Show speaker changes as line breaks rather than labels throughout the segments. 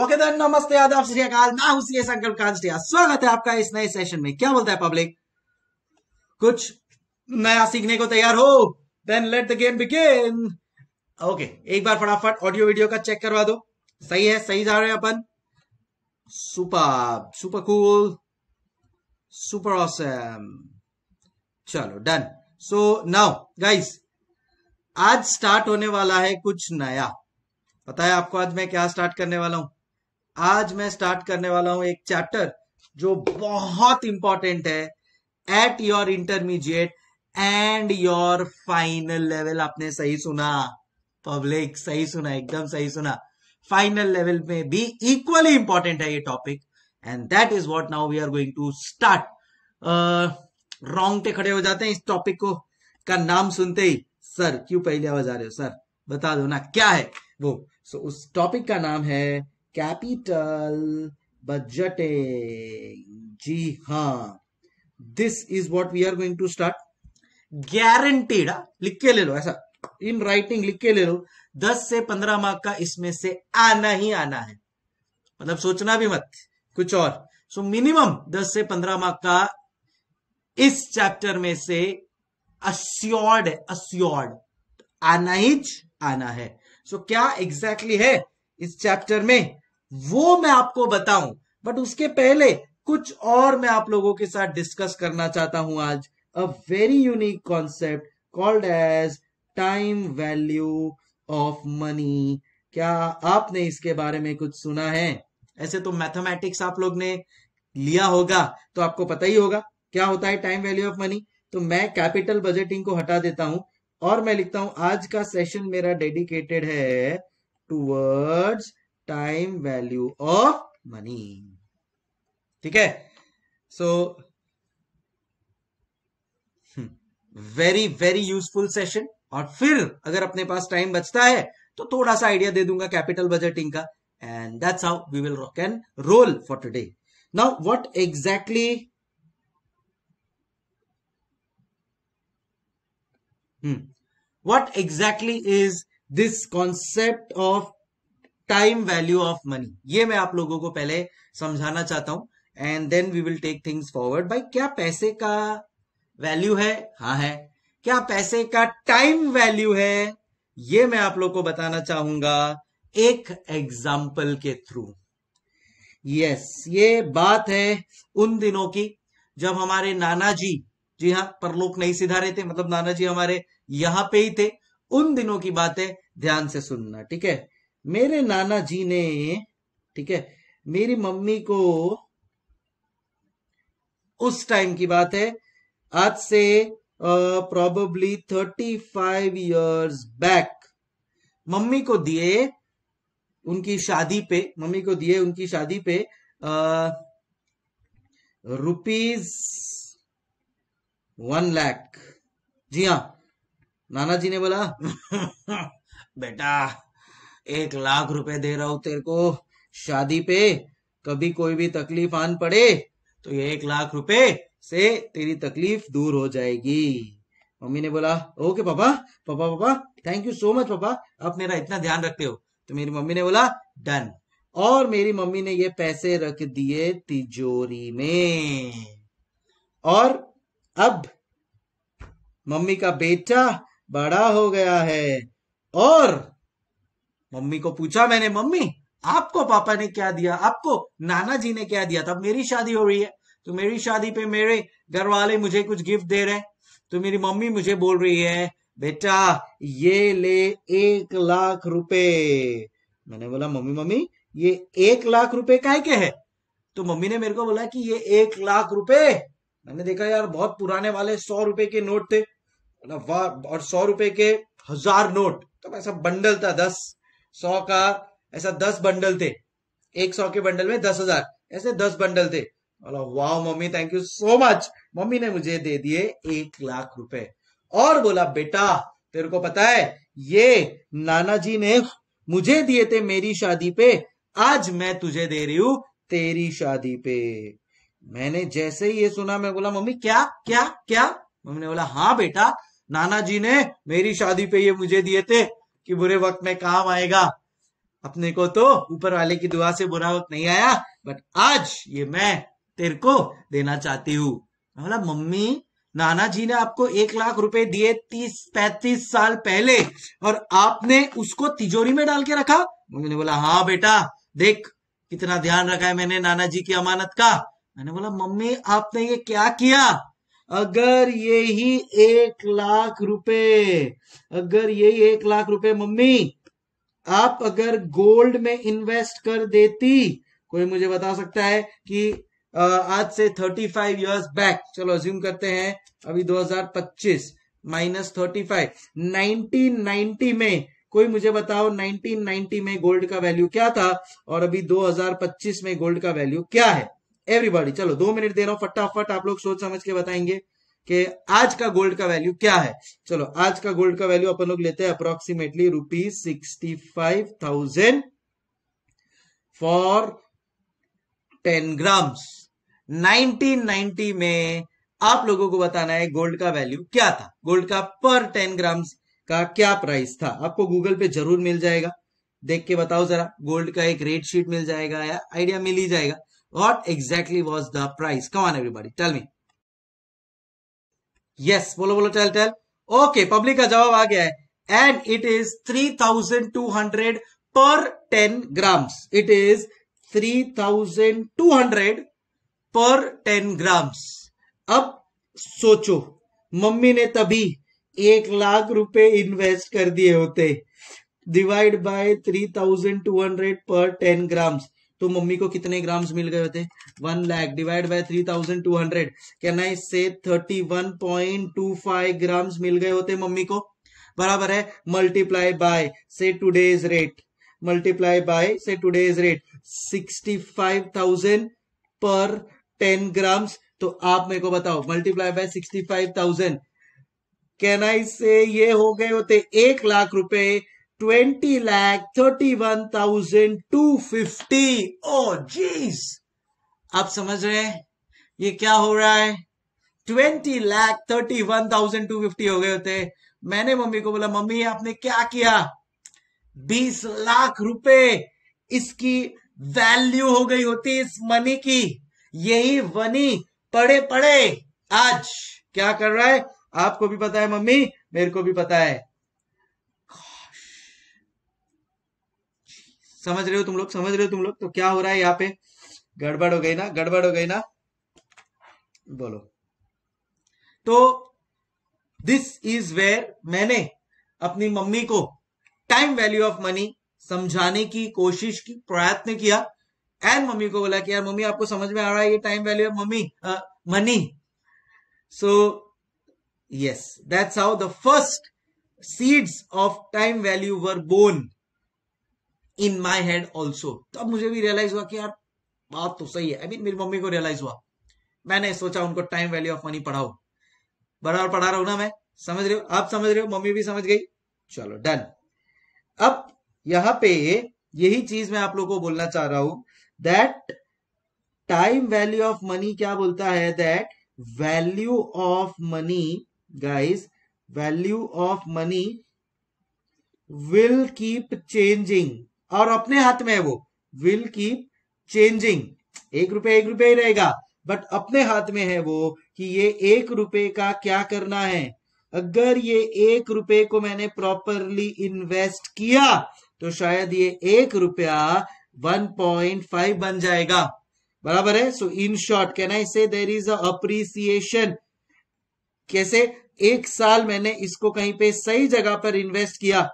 Okay दर नमस्ते आदाब श्री अकाल मैं हूं सीए संकल्प कांस्टिया स्वागत है आपका इस नए सेशन में क्या बोलता है पब्लिक कुछ नया सीखने को तैयार हो then let the game begin okay एक बार फटाफट ऑडियो वीडियो का चेक करवा दो सही है सही जा रहे हैं अपन super super cool super awesome चलो डन सो नाउ गाइस आज स्टार्ट होने वाला है कुछ नया पता है आपको आज मैं क्या स्टार्ट करने वाला हूं आज मैं स्टार्ट करने वाला हूं एक चैप्टर जो बहुत इंपॉर्टेंट है at your intermediate and your final level आपने सही सुना पब्लिक सही सुना एकदम सही सुना फाइनल लेवल में भी इक्वली इंपॉर्टेंट है ये topic and that is what now we are going to start रोंगटे खड़े हो जाते हैं इस टॉपिक को का नाम सुनते ही सर क्यों पहले आवाज आ रहे हो सर बता दो ना क्या है वो सो so, उस टॉपिक का नाम है कैपिटल budgeting जी ha this is what we are going to start guaranteed लिख के ले लो ऐसा इन राइटिंग लिख के ले लो दस से पंद्रह मार्क का इसमें से आना ही आना है मतलब सोचना भी मत कुछ और सो मिनिमम दस से पंद्रह मार्क का इस चैप्टर में से अस्योर्ड अस्योर्ड आना ही आना है सो so, क्या एग्जैक्टली exactly है इस चैप्टर में वो मैं आपको बताऊं बट उसके पहले कुछ और मैं आप लोगों के साथ डिस्कस करना चाहता हूं आज a very unique concept called as time value of money क्या आपने इसके बारे में कुछ सुना है ऐसे तो मैथमेटिक्स आप लोग ने लिया होगा तो आपको पता ही होगा क्या होता है टाइम वैल्यू ऑफ मनी तो मैं कैपिटल बजटिंग को हटा देता हूं और मैं लिखता हूं आज का सेशन मेरा डेडिकेटेड है towards time value of money ठीक है so very very useful session और फिर अगर अपने पास टाइम बचता है तो थोड़ा सा आइडिया दे दूंगा कैपिटल बजटिंग का and that's how we will can roll for today now what exactly what exactly is this concept of time value of money ये मैं आप लोगों को पहले समझाना चाहता हूं and then we will take things forward भाई क्या पैसे का वैल्यू है हाँ है क्या पैसे का टाइम वैल्यू है ये मैं आप लोग को बताना चाहूंगा एक एग्जाम्पल के थ्रू यस ये बात है उन दिनों की जब हमारे नाना जी जी हाँ परलोक नहीं सिधारे थे मतलब नाना जी हमारे यहां पे ही थे उन दिनों की बात है ध्यान से सुनना ठीक है मेरे नाना जी ने ठीक है मेरी मम्मी को उस टाइम की बात है आज से probably thirty five years back mummy को दिए उनकी शादी पे मम्मी को दिए उनकी शादी पे रुपीज वन लैख जी हाँ नाना जी ने बोला बेटा एक लाख रुपए दे रहा हूं तेरे को शादी पे कभी कोई भी तकलीफ आन पड़े तो ये एक लाख रुपए से तेरी तकलीफ दूर हो जाएगी मम्मी ने बोला ओके पापा पापा पापा थैंक यू सो मच पापा आप मेरा इतना ध्यान रखते हो तो मेरी मम्मी ने बोला डन और मेरी मम्मी ने ये पैसे रख दिए तिजोरी में और अब मम्मी का बेटा बड़ा हो गया है और मम्मी को पूछा मैंने मम्मी आपको पापा ने क्या दिया आपको नाना जी ने क्या दिया था मेरी शादी हो रही है तो मेरी शादी पे मेरे घर वाले मुझे कुछ गिफ्ट दे रहे हैं तो मेरी मम्मी मुझे बोल रही है बेटा ये ले एक लाख रुपए मैंने बोला मम्मी मम्मी ये एक लाख रुपए काय के है तो मम्मी ने मेरे को बोला कि ये एक लाख रुपए मैंने देखा यार बहुत पुराने वाले सौ रुपए के नोट थे वाह और सौ रुपए के हजार नोट तो ऐसा बंडल था दस सौ का ऐसा दस बंडल थे एक सौ के बंडल में दस हजार ऐसे दस बंडल थे बोला वाह mummy thank you so much mummy ने मुझे दे दिए एक लाख रुपए और बोला बेटा तेरे को पता है ये नाना जी ने मुझे दिए थे मेरी शादी पे आज मैं तुझे दे रही हूं तेरी शादी पे मैंने जैसे ही ये सुना मैं बोला मम्मी क्या क्या क्या मम्मी ने बोला हाँ बेटा नाना जी ने मेरी शादी पे ये मुझे दिए थे कि बुरे वक्त में काम आएगा अपने को तो ऊपर वाले की दुआ से बुरा वक्त नहीं आया बट आज ये मैं तेरे को देना चाहती हूँ बोला मतलब मम्मी नाना जी ने आपको एक लाख रुपए दिए तीस पैंतीस साल पहले और आपने उसको तिजोरी में डाल के रखा मम्मी ने बोला हाँ बेटा देख कितना ध्यान रखा है मैंने नाना जी की अमानत का मैंने बोला मम्मी आपने ये क्या किया अगर यही एक लाख रुपए अगर यही एक लाख रुपए मम्मी आप अगर गोल्ड में इन्वेस्ट कर देती कोई मुझे बता सकता है कि आज से 35 फाइव ईयर्स बैक चलो अज्यूम करते हैं अभी 2025 माइनस 35 1990 में कोई मुझे बताओ 1990 में गोल्ड का वैल्यू क्या था और अभी 2025 में गोल्ड का वैल्यू क्या है एवरीबॉडी चलो दो मिनट दे रहा हूं फटाफट आप लोग सोच समझ के बताएंगे कि आज का गोल्ड का वैल्यू क्या है चलो आज का गोल्ड का वैल्यू अपन लोग लेते हैं approximately rupees sixty five thousand for ten grams 1990 में आप लोगों को बताना है गोल्ड का वैल्यू क्या था गोल्ड का पर टेन ग्राम्स का क्या प्राइस था आपको गूगल पे जरूर मिल जाएगा देख के बताओ जरा गोल्ड का एक रेट शीट मिल जाएगा या आइडिया मिल ही जाएगा What exactly was the price? Come on, everybody. Tell me. Yes, bolo bolo tell tell. Okay, public ka jawab aa gaya hai And it is 3,200 per 10 grams. It is 3,200 per 10 grams ab socho mummy ne tabhi 1 lakh rupaye invest kar diye hote divide by 3,200 per 10 grams तो mummy को कितने grams मिल गए होते one lakh divide by three thousand two hundred can I say thirty one point two five grams मिल गए होते mummy को बराबर है multiply by say today's rate multiply by say today's rate sixty five thousand per ten grams तो आप मेरे को बताओ multiply by sixty five thousand can I say ये हो गए होते एक लाख रुपए twenty lakh thirty one thousand two fifty oh geez आप समझ रहे हैं ये क्या हो रहा है twenty lakh thirty one thousand two fifty हो गए होते मैंने मम्मी को बोला मम्मी आपने क्या किया बीस लाख रुपए इसकी वैल्यू हो गई होती इस मनी की यही वनी पड़े पड़े आज क्या कर रहा है आपको भी पता है मम्मी मेरे को भी पता है समझ रहे हो तुम लोग समझ रहे हो तुम लोग तो क्या हो रहा है यहाँ पे गड़बड़ हो गई ना गड़बड़ हो गई ना बोलो तो दिस इज वेयर मैंने अपनी मम्मी को टाइम वैल्यू ऑफ मनी समझाने की कोशिश की प्रयत्न किया एंड मम्मी को बोला कि यार मम्मी आपको समझ में आ रहा है ये time value of mummy money so yes that's how the first seeds of time value were born in my head also तब मुझे भी रियलाइज हुआ कि यार बात तो सही है आई I मीन mean, मेरी मम्मी को रियलाइज हुआ मैंने सोचा उनको टाइम वैल्यू ऑफ मनी पढ़ाओ बराबर पढ़ा रहा हूं ना मैं समझ रहे हो आप समझ रहे हो मम्मी भी समझ गई चलो डन अब यहां पे यही चीज मैं आप लोगों को बोलना चाह रहा हूं that time value of money क्या बोलता है that value of money guys value of money will keep changing और अपने हाथ में है वो विल कीप चेंजिंग एक रुपया एक रुपया ही रहेगा बट अपने हाथ में है वो कि ये एक रुपए का क्या करना है अगर ये एक रुपए को मैंने प्रॉपरली इन्वेस्ट किया तो शायद ये एक रुपया 1.5 बन जाएगा बराबर है सो इन शॉर्ट कैन आई से देर इज अप्रिसिएशन कैसे एक साल मैंने इसको कहीं पे सही जगह पर इन्वेस्ट किया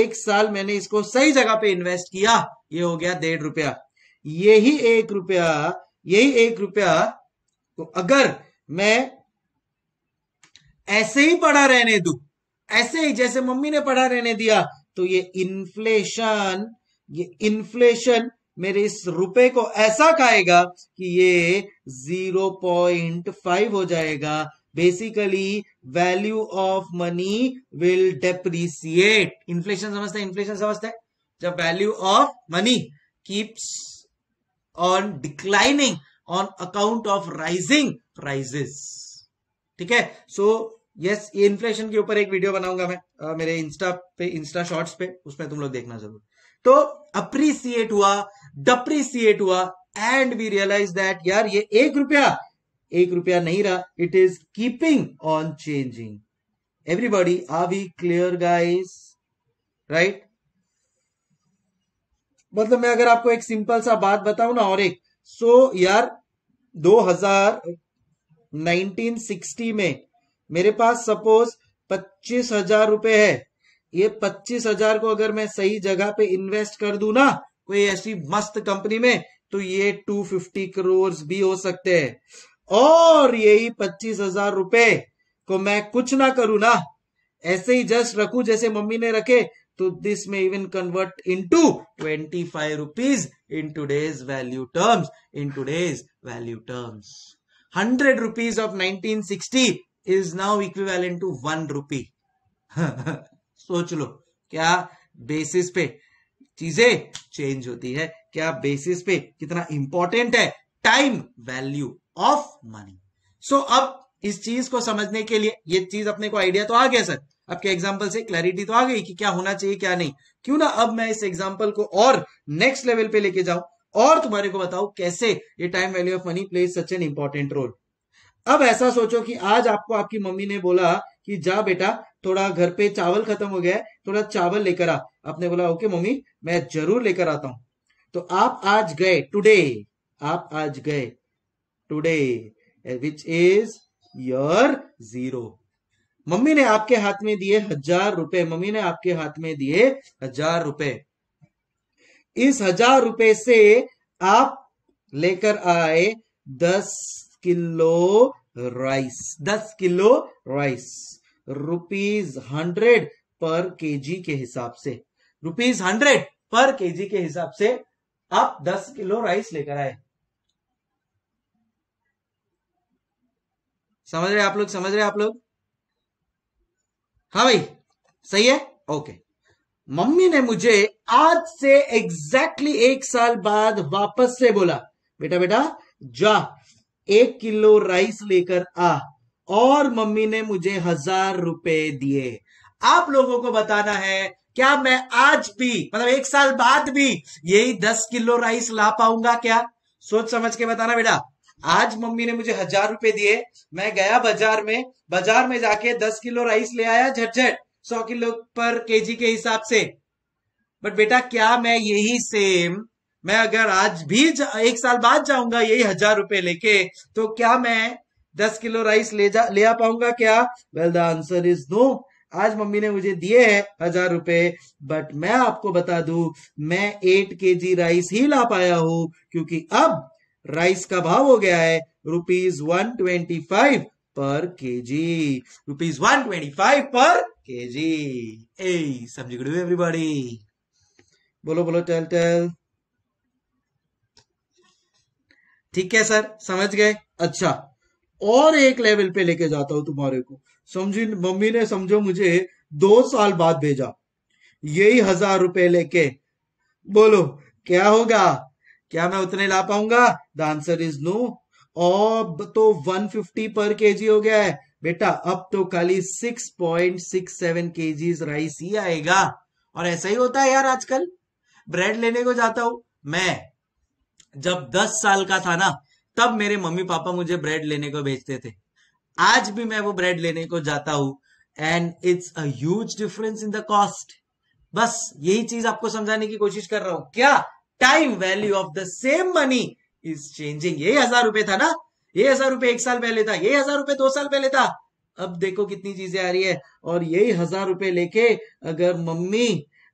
एक साल मैंने इसको सही जगह पे इन्वेस्ट किया ये हो गया डेढ़ रुपया यही एक रुपया यही एक रुपया तो अगर मैं ऐसे ही पढ़ा रहने दू ऐसे ही जैसे मम्मी ने पढ़ा रहने दिया तो ये इन्फ्लेशन ये इन्फ्लेशन मेरे इस रुपए को ऐसा खाएगा कि ये 0.5 हो जाएगा basically value of money will depreciate inflation समझते हैं इन्फ्लेशन समझते हैं जब value of money keeps on declining on account of rising prices ठीक है सो यस ये इन्फ्लेशन के ऊपर एक वीडियो बनाऊंगा मैं आ, मेरे इंस्टा पे इंस्टा शॉर्ट्स पे उसमें तुम लोग देखना जरूर तो अप्रिसिएट हुआ डप्रिसिएट हुआ एंड वी रियलाइज दैट यार ये एक रुपया एक रुपया नहीं रहा it is keeping on changing everybody are we clear guys right मतलब मैं अगर आपको एक सिंपल सा बात बताऊं ना और एक सो so, यार 201960 में मेरे पास सपोज पच्चीस हजार रुपए है ये पच्चीस हजार को अगर मैं सही जगह पे इन्वेस्ट कर दू ना कोई ऐसी मस्त कंपनी में तो ये 250 फिफ्टी भी हो सकते हैं और यही पच्चीस हजार रुपए को मैं कुछ ना करूं ना ऐसे ही जस्ट रखू जैसे मम्मी ने रखे तो दिस में even convert into 25 rupees in today's value terms value terms hundred rupees of nineteen sixty is now now equivalent to one rupee सोच लो क्या बेसिस पे चीजें चेंज होती है क्या बेसिस पे कितना इंपॉर्टेंट है time value of money so अब इस चीज को समझने के लिए ये चीज अपने को आइडिया तो आ गया सर आपके एग्जाम्पल से क्लैरिटी तो आ गई कि क्या होना चाहिए क्या नहीं क्यों ना अब मैं इस एग्जाम्पल को और नेक्स्ट लेवल पे लेके जाऊं और तुम्हारे को बताऊं कैसे ये time value of money plays such an important role अब ऐसा सोचो कि आज आपको आपकी मम्मी ने बोला कि जा बेटा थोड़ा घर पे चावल खत्म हो गया है थोड़ा चावल लेकर आ आपने बोला ओके मम्मी मैं जरूर लेकर आता हूं तो आप आज गए टुडे आप आज गए today which is your zero mummy ने आपके हाथ में दिए हजार रुपए मम्मी ने आपके हाथ में दिए हजार रुपए इस हजार रुपए से आप लेकर आए दस किलो राइस दस kilo rice rupees hundred per KG के हिसाब से रुपीज हंड्रेड पर केजी के हिसाब से आप दस किलो राइस लेकर आए समझ रहे आप लोग समझ रहे आप लोग हाँ भाई सही है ओके मम्मी ने मुझे आज से एग्जैक्टली एक साल बाद वापस से बोला बेटा बेटा जा एक किलो राइस लेकर आ और मम्मी ने मुझे हजार रुपए दिए आप लोगों को बताना है क्या मैं आज भी मतलब एक साल बाद भी यही दस किलो राइस ला पाऊंगा क्या सोच समझ के बताना बेटा आज मम्मी ने मुझे हजार रुपए दिए मैं गया बाजार में बाजार में जाके दस किलो राइस ले आया झटझट सौ किलो पर केजी के हिसाब से बट बेटा क्या मैं यही सेम मैं अगर आज भी एक साल बाद जाऊंगा यही हजार रुपए लेके तो क्या मैं दस किलो राइस ले जा ले आ पाऊंगा क्या well the answer is no आज मम्मी ने मुझे दिए है हजार रुपए बट मैं आपको बता दू मैं एट के जी राइस ही ला पाया हूं क्योंकि अब राइस का भाव हो गया है rupees one twenty five per K G rupees one twenty five per K जी ए समझ गए एवरीबॉडी बोलो बोलो टेल टेल ठीक है सर समझ गए अच्छा और एक लेवल पे लेके जाता हूं तुम्हारे को समझी मम्मी ने समझो मुझे दो साल बाद भेजा यही हजार रुपए लेके बोलो क्या होगा क्या मैं उतने ला पाऊंगा द आंसर इज नो अब तो 150 पर केजी हो गया है बेटा अब तो खाली 6.67 पॉइंट राइस ही आएगा और ऐसा ही होता है यार आजकल ब्रेड लेने को जाता हूं मैं जब 10 साल का था ना तब मेरे मम्मी पापा मुझे ब्रेड लेने को भेजते थे आज भी मैं वो ब्रेड लेने को जाता हूं and it's a difference in the cost बस यही चीज आपको समझाने की कोशिश कर रहा हूं क्या time value of the same money is changing ये हजार रुपए था ना ये हजार रुपए एक साल पहले था ये हजार रुपए दो साल पहले था अब देखो कितनी चीजें आ रही है और यही हजार रुपए लेके अगर मम्मी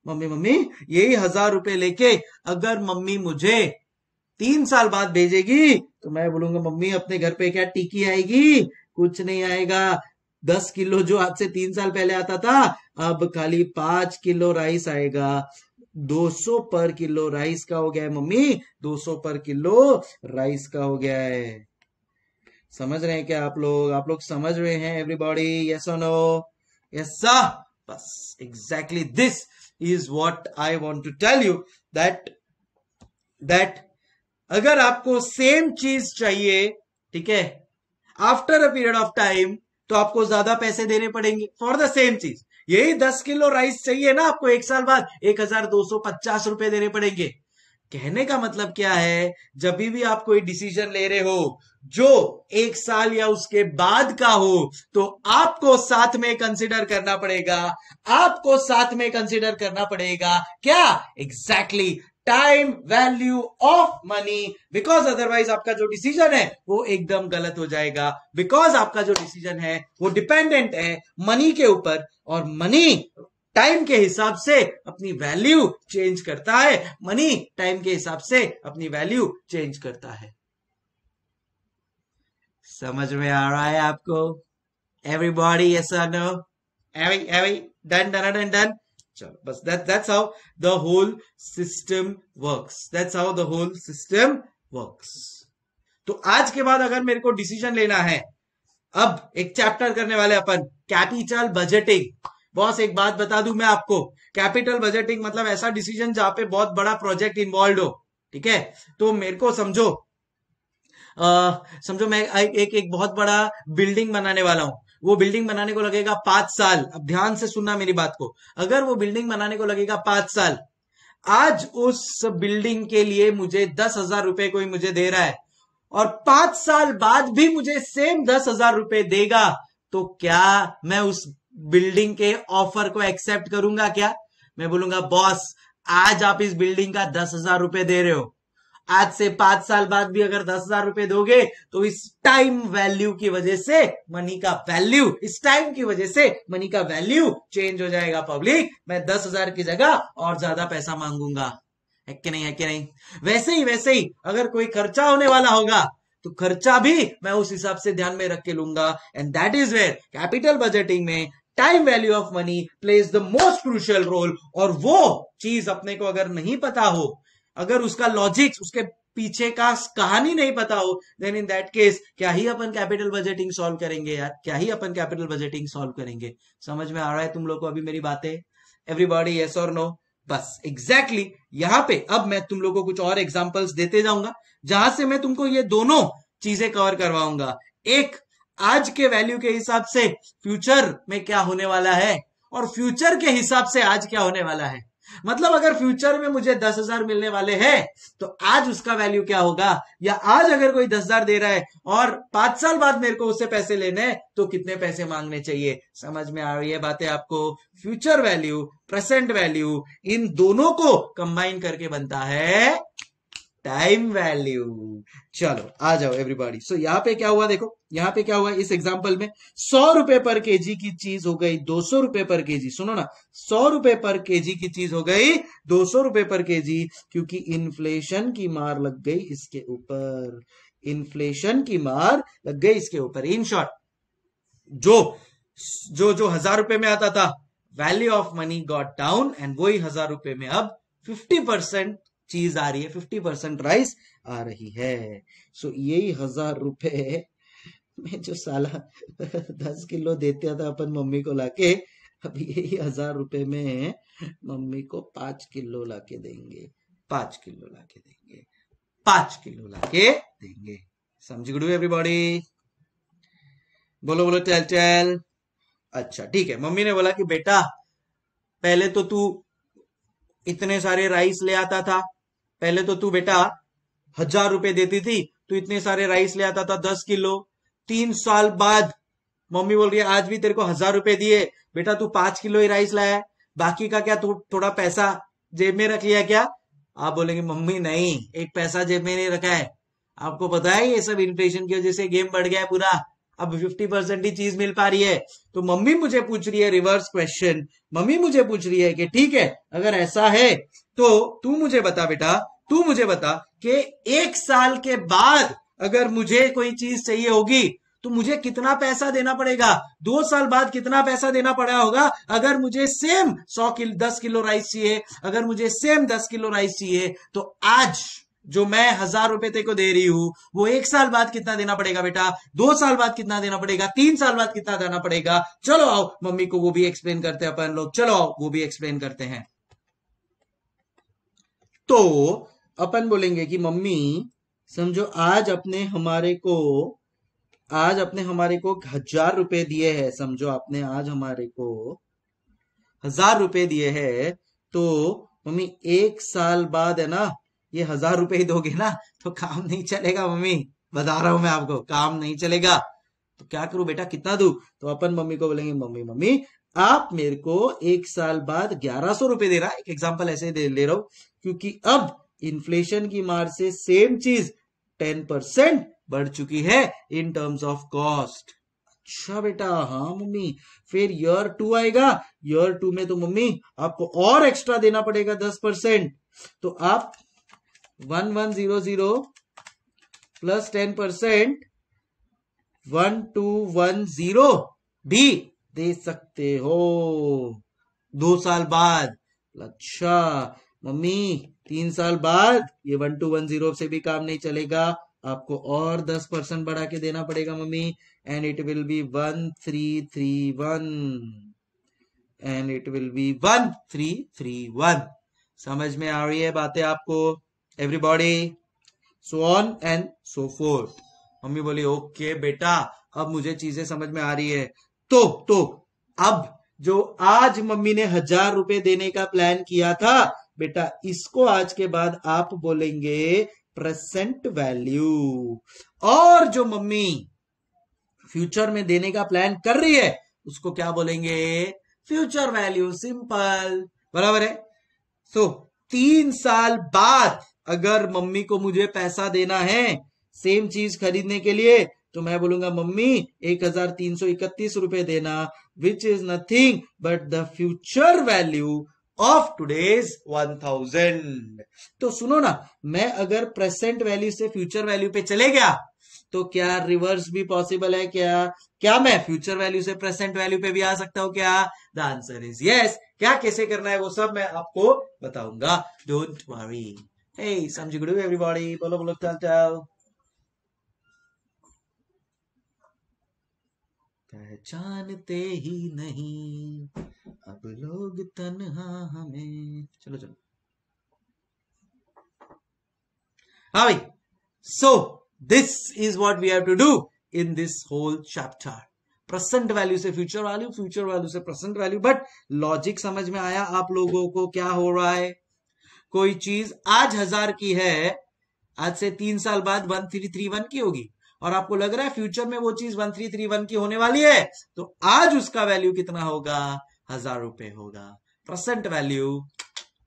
मम्मी मम्मी यही हजार रुपए लेके अगर मम्मी मुझे तीन साल बाद भेजेगी तो मैं बोलूंगा मम्मी अपने घर पे क्या टीकी आएगी कुछ नहीं आएगा दस किलो जो आज से तीन साल पहले आता था अब खाली पांच किलो राइस आएगा 200 पर किलो राइस का हो गया है मम्मी 200 पर किलो राइस का हो गया है समझ रहे हैं क्या आप लोग आप लोग समझ रहे हैं everybody yes on no yes बस exactly this is what I want to tell you that that अगर आपको सेम चीज चाहिए ठीक है after a period of time तो आपको ज्यादा पैसे देने पड़ेंगे फॉर द सेम चीज यही दस किलो राइस चाहिए ना आपको एक साल बाद एक हजार दो सौ पचास रुपए देने पड़ेंगे कहने का मतलब क्या है जब भी आप कोई डिसीजन ले रहे हो जो एक साल या उसके बाद का हो तो आपको साथ में कंसिडर करना पड़ेगा आपको साथ में कंसिडर करना पड़ेगा क्या exactly exactly, time value of money because otherwise आपका जो डिसीजन है वो एकदम गलत हो जाएगा बिकॉज आपका जो डिसीजन है वो डिपेंडेंट है मनी के ऊपर और मनी टाइम के हिसाब से अपनी वैल्यू चेंज करता है मनी टाइम के हिसाब से अपनी वैल्यू चेंज करता है समझ में आ रहा है आपको एवरीबॉडी ऐसा no every every done done done done चलो बस that that's how the whole system works that's how the whole system works तो आज के बाद अगर मेरे को डिसीजन लेना है अब एक चैप्टर करने वाले अपन कैपिटल बजटिंग बॉस एक बात बता दू मैं आपको कैपिटल बजटिंग मतलब ऐसा डिसीजन जहां पे बहुत बड़ा प्रोजेक्ट इन्वॉल्व हो ठीक है तो मेरे को समझो समझो मैं एक एक बहुत बड़ा बिल्डिंग बनाने वाला हूं वो बिल्डिंग बनाने को लगेगा पांच साल अब ध्यान से सुनना मेरी बात को अगर वो बिल्डिंग बनाने को लगेगा पांच साल आज उस बिल्डिंग के लिए मुझे दस हजार रुपए कोई मुझे दे रहा है और पांच साल बाद भी मुझे सेम दस हजार रुपए देगा तो क्या मैं उस बिल्डिंग के ऑफर को एक्सेप्ट करूंगा क्या मैं बोलूंगा बॉस आज आप इस बिल्डिंग का दस हजार रुपए दे रहे हो आज से पांच साल बाद भी अगर दस हजार रुपए दोगे तो इस टाइम वैल्यू की वजह से मनी का वैल्यू इस टाइम की वजह से मनी का वैल्यू चेंज हो जाएगा पब्लिक मैं दस हजार की जगह और ज्यादा पैसा मांगूंगा है कि नहीं है कि नहीं वैसे ही वैसे ही अगर कोई खर्चा होने वाला होगा तो खर्चा भी मैं उस हिसाब से ध्यान में रख के लूंगा and that is where capital budgeting में time value of money plays the most crucial role और वो चीज अपने को अगर नहीं पता हो अगर उसका लॉजिक्स उसके पीछे का कहानी नहीं पता हो देन इन दैट केस क्या ही अपन कैपिटल बजटिंग सॉल्व करेंगे यार क्या ही अपन कैपिटल बजटिंग सॉल्व करेंगे समझ में आ रहा है तुम लोग को अभी मेरी बातें एवरीबॉडी यस और नो बस एग्जैक्टली exactly, यहाँ पे अब मैं तुम लोग को कुछ और एग्जाम्पल्स देते जाऊंगा जहां से मैं तुमको ये दोनों चीजें कवर करवाऊंगा एक आज के वैल्यू के हिसाब से फ्यूचर में क्या होने वाला है और फ्यूचर के हिसाब से आज क्या होने वाला है मतलब अगर फ्यूचर में मुझे दस हजार मिलने वाले हैं तो आज उसका वैल्यू क्या होगा या आज अगर कोई दस हजार दे रहा है और पांच साल बाद मेरे को उससे पैसे लेने तो कितने पैसे मांगने चाहिए समझ में आ रही है बातें आपको फ्यूचर वैल्यू प्रेजेंट वैल्यू इन दोनों को कंबाइन करके बनता है टाइम वैल्यू चलो आ जाओ एवरीबॉडी सो यहाँ पे क्या हुआ देखो यहाँ पे क्या हुआ इस एग्जाम्पल में सौ रुपए पर केजी की चीज हो गई दो सौ रुपए पर केजी सुनो ना सौ रुपए पर केजी की चीज हो गई दो सौ रुपए पर केजी क्योंकि इन्फ्लेशन की मार लग गई इसके ऊपर इन्फ्लेशन की मार लग गई इसके ऊपर इन शॉर्ट जो जो जो हजार रुपए में आता था value of money got down and वही हजार रुपए में अब फिफ्टी परसेंट चीज आ रही है फिफ्टी परसेंट राइस आ रही है सो so, यही हजार रुपए मैं जो साला दस किलो देता था तो अपन मम्मी को लाके अब यही हजार रुपए में मम्मी को पांच किलो लाके देंगे पांच किलो लाके देंगे पांच किलो लाके देंगे समझ गुडू एवरीबॉडी बोलो बोलो चल चल अच्छा ठीक है मम्मी ने बोला कि बेटा पहले तो तू इतने सारे राइस ले आता था पहले तो तू बेटा हजार रुपए देती थी तू इतने सारे राइस ले आता था दस किलो तीन साल बाद मम्मी बोल रही है आज भी तेरे को हजार रुपए दिए बेटा तू पांच किलो ही राइस लाया बाकी का क्या तू थोड़ा पैसा जेब में रख लिया क्या आप बोलेंगे मम्मी नहीं एक पैसा जेब में नहीं रखा है आपको पता है ये सब इन्फ्लेशन की वजह से गेम बढ़ गया है पूरा अब फिफ्टी परसेंट ही चीज मिल पा रही है तो मम्मी मुझे पूछ रही है रिवर्स क्वेश्चन मम्मी मुझे पूछ रही है कि ठीक है अगर ऐसा है तो तू मुझे बता बेटा तू मुझे बता कि एक साल के बाद अगर मुझे कोई चीज चाहिए होगी तो मुझे कितना पैसा देना पड़ेगा दो साल बाद कितना पैसा देना पड़ा होगा अगर मुझे सेम सौ किलो दस किलो राइस चाहिए अगर मुझे सेम दस किलो राइस चाहिए तो आज जो मैं हजार रुपए ते को दे रही हूं वो एक साल बाद कितना देना पड़ेगा बेटा दो साल बाद कितना देना पड़ेगा तीन साल बाद कितना देना पड़ेगा चलो आओ मम्मी को वो भी एक्सप्लेन करते हैं अपन लोग चलो आओ वो भी एक्सप्लेन करते हैं तो अपन बोलेंगे कि मम्मी समझो आज अपने हमारे को आज अपने हमारे को हजार रुपए दिए हैं समझो आपने आज हमारे को हजार रुपए दिए हैं तो मम्मी एक साल बाद है ना ये हजार रुपए ही दोगे ना तो काम नहीं चलेगा मम्मी बता रहा हूं मैं आपको काम नहीं चलेगा तो क्या करूं बेटा कितना दू तो अपन मम्मी को बोलेंगे मम्मी मम्मी आप मेरे को एक साल बाद ग्यारह सौ रुपए दे रहा एक एग्जाम्पल ऐसे दे ले रहा हूं क्योंकि अब इन्फ्लेशन की मार से सेम चीज टेन परसेंट बढ़ चुकी है इन टर्म्स ऑफ कॉस्ट अच्छा बेटा हाँ मम्मी फिर ईयर टू आएगा ईयर टू में तो मम्मी आपको और एक्स्ट्रा देना पड़ेगा दस परसेंट तो आप one one zero zero plus ten percent one two one zero भी दे सकते हो दो साल बाद अच्छा मम्मी तीन साल बाद ये वन टू वन जीरो से भी काम नहीं चलेगा आपको और दस परसेंट बढ़ा के देना पड़ेगा mummy and it will be one three three one and it will be one three three one समझ में आ रही है बातें आपको everybody so on and so forth mummy बोली ओके okay, बेटा अब मुझे चीजें समझ में आ रही है तो तो अब जो आज मम्मी ने हजार रुपए देने का प्लान किया था बेटा इसको आज के बाद आप बोलेंगे प्रेजेंट वैल्यू और जो मम्मी फ्यूचर में देने का प्लान कर रही है उसको क्या बोलेंगे फ्यूचर वैल्यू सिंपल बराबर है सो so, तीन साल बाद अगर मम्मी को मुझे पैसा देना है सेम चीज खरीदने के लिए तो मैं बोलूंगा मम्मी एक हजार तीन सौ इकतीस रुपए देना which is nothing but the future value of today's one thousand तो सुनो ना मैं अगर प्रेसेंट वैल्यू से फ्यूचर वैल्यू पे चले गया तो क्या रिवर्स भी पॉसिबल है क्या क्या मैं फ्यूचर वैल्यू से प्रेजेंट वैल्यू पे भी आ सकता हूं क्या द आंसर इज यस क्या कैसे करना है वो सब मैं आपको बताऊंगा डोंट वरी समझ गुड एवरीबॉडी बोलो बोलो चल चल पहचानते ही नहीं अब लोग तनहा हमें चलो चलो हाँ भाई so this is what we have to do in this whole chapter present value से फ्यूचर वैल्यू फ्यूचर वैल्यू से प्रसेंट वैल्यू बट लॉजिक समझ में आया आप लोगों को क्या हो रहा है कोई चीज आज हजार की है आज से तीन साल बाद वन थ्री थ्री वन की होगी और आपको लग रहा है फ्यूचर में वो चीज वन थ्री थ्री वन की होने वाली है तो आज उसका वैल्यू कितना होगा हजार रुपए होगा present value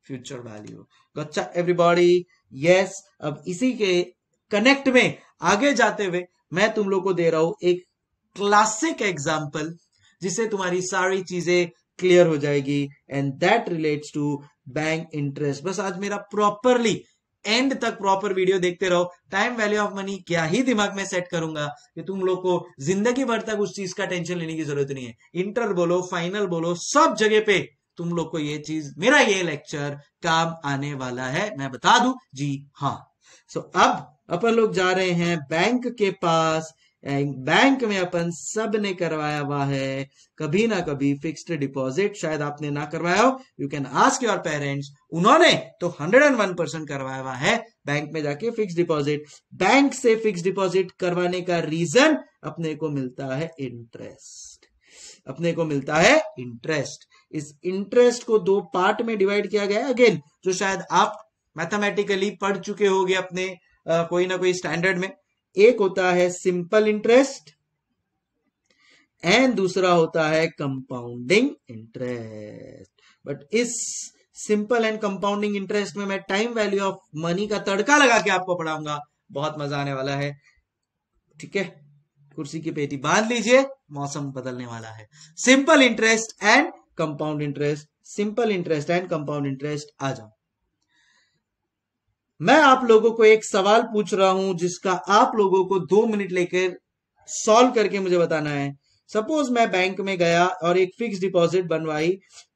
future value gotcha everybody yes अब इसी के कनेक्ट में आगे जाते हुए मैं तुम लोग को दे रहा हूं एक क्लासिक एग्जाम्पल जिससे तुम्हारी सारी चीजें क्लियर हो जाएगी and that relates to bank interest बस आज मेरा प्रॉपरली एंड तक प्रॉपर वीडियो देखते रहो टाइम वैल्यू ऑफ मनी क्या ही दिमाग में सेट करूंगा कि तुम लोग को जिंदगी भर तक उस चीज का टेंशन लेने की जरूरत नहीं है इंटर बोलो फाइनल बोलो सब जगह पे तुम लोग को ये चीज मेरा ये लेक्चर काम आने वाला है मैं बता दू जी हाँ सो so, अब अपन लोग जा रहे हैं बैंक के पास बैंक में अपन सब ने करवाया हुआ है कभी ना कभी फिक्स्ड डिपॉजिट शायद आपने ना करवाया हो you can ask your parents उन्होंने तो 101 परसेंट करवाया हुआ है बैंक में जाके फिक्स डिपॉजिट बैंक से फिक्स डिपॉजिट करवाने का रीजन अपने को मिलता है इंटरेस्ट अपने को मिलता है इंटरेस्ट इस इंटरेस्ट को दो पार्ट में डिवाइड किया गया अगेन जो शायद आप मैथमेटिकली पढ़ चुके होगे अपने आ, कोई ना कोई स्टैंडर्ड में एक होता है सिंपल इंटरेस्ट एंड दूसरा होता है कंपाउंडिंग इंटरेस्ट बट इस सिंपल एंड कंपाउंडिंग इंटरेस्ट में मैं टाइम वैल्यू ऑफ मनी का तड़का लगा के आपको पढ़ाऊंगा बहुत मजा आने वाला है ठीक है कुर्सी की पेटी बांध लीजिए मौसम बदलने वाला है simple interest and compound interest simple interest and compound interest आ जाओ मैं आप लोगों को एक सवाल पूछ रहा हूं जिसका आप लोगों को दो मिनट लेकर सॉल्व करके मुझे बताना है सपोज मैं बैंक में गया और एक फिक्स डिपॉजिट बनवाई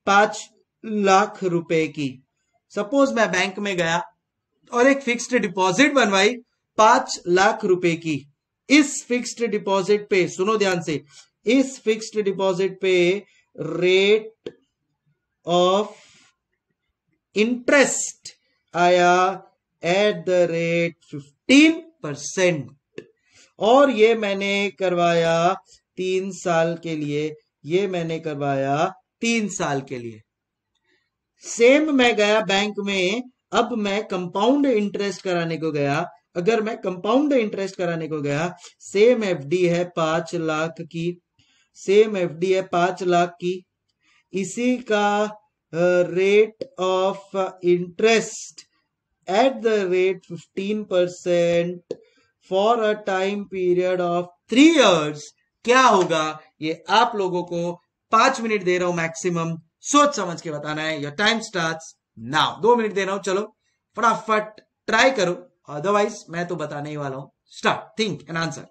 पांच लाख रुपए की सपोज मैं बैंक में गया और एक फिक्स्ड डिपॉजिट बनवाई पांच लाख रुपए की इस फिक्स्ड डिपॉजिट पे सुनो ध्यान से इस फिक्स्ड डिपॉजिट पे रेट ऑफ इंटरेस्ट आया at the rate fifteen percent और ये मैंने करवाया तीन साल के लिए ये मैंने करवाया तीन साल के लिए सेम मैं गया बैंक में अब मैं कंपाउंड इंटरेस्ट कराने को गया अगर मैं कंपाउंड इंटरेस्ट कराने को गया सेम एफडी है पांच लाख की सेम एफडी है पांच लाख की इसी का rate of interest at the rate 15% for a time period of three years क्या होगा ये आप लोगों को पांच मिनट दे रहा हूं मैक्सिमम सोच समझ के बताना है योर टाइम स्टार्ट नाउ दो मिनट दे रहा हूं चलो फटाफट ट्राई करो अदरवाइज मैं तो बताने ही वाला हूं स्टार्ट थिंक एन आंसर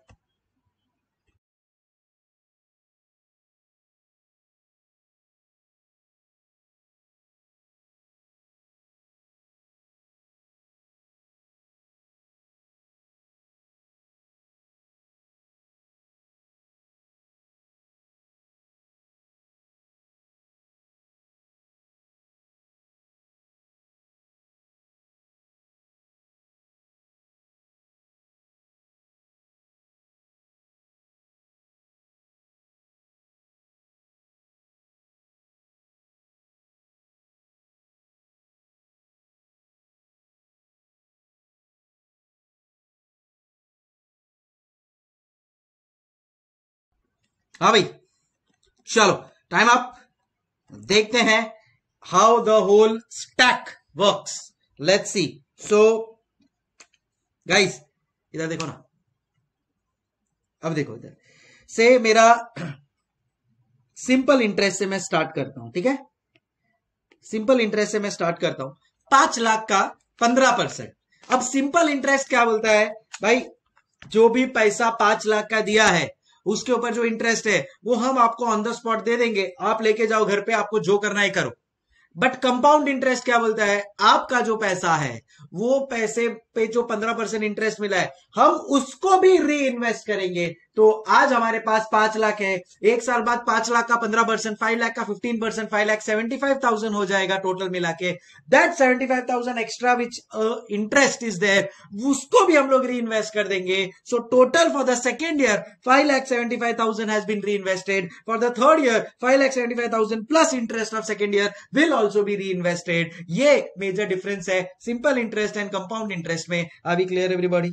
हाँ भाई चलो टाइम अप देखते हैं how the whole stack works let's see so guys इधर देखो ना अब देखो इधर से मेरा सिंपल इंटरेस्ट से मैं स्टार्ट करता हूं ठीक है सिंपल इंटरेस्ट से मैं स्टार्ट करता हूं पांच लाख का पंद्रह परसेंट अब सिंपल इंटरेस्ट क्या बोलता है भाई जो भी पैसा पांच लाख का दिया है उसके ऊपर जो इंटरेस्ट है वो हम आपको ऑन द स्पॉट दे देंगे आप लेके जाओ घर पे आपको जो करना है करो बट कंपाउंड इंटरेस्ट क्या बोलता है आपका जो पैसा है वो पैसे पे जो पंद्रह परसेंट इंटरेस्ट मिला है हम उसको भी री इन्वेस्ट करेंगे तो आज हमारे पास पांच लाख है एक साल बाद पांच लाख का पंद्रह परसेंट फाइव लाख का fifteen percent five lakh seventy five thousand हो जाएगा टोटल मिला के that seventy five thousand extra which interest is there उसको भी हम लोग री इन्वेस्ट कर देंगे so total for the second year five lakh seventy five thousand has been reinvested for the third year five lakh seventy five thousand plus interest of second year will also be reinvested ये major difference है simple interest and compound interest में अभी clear everybody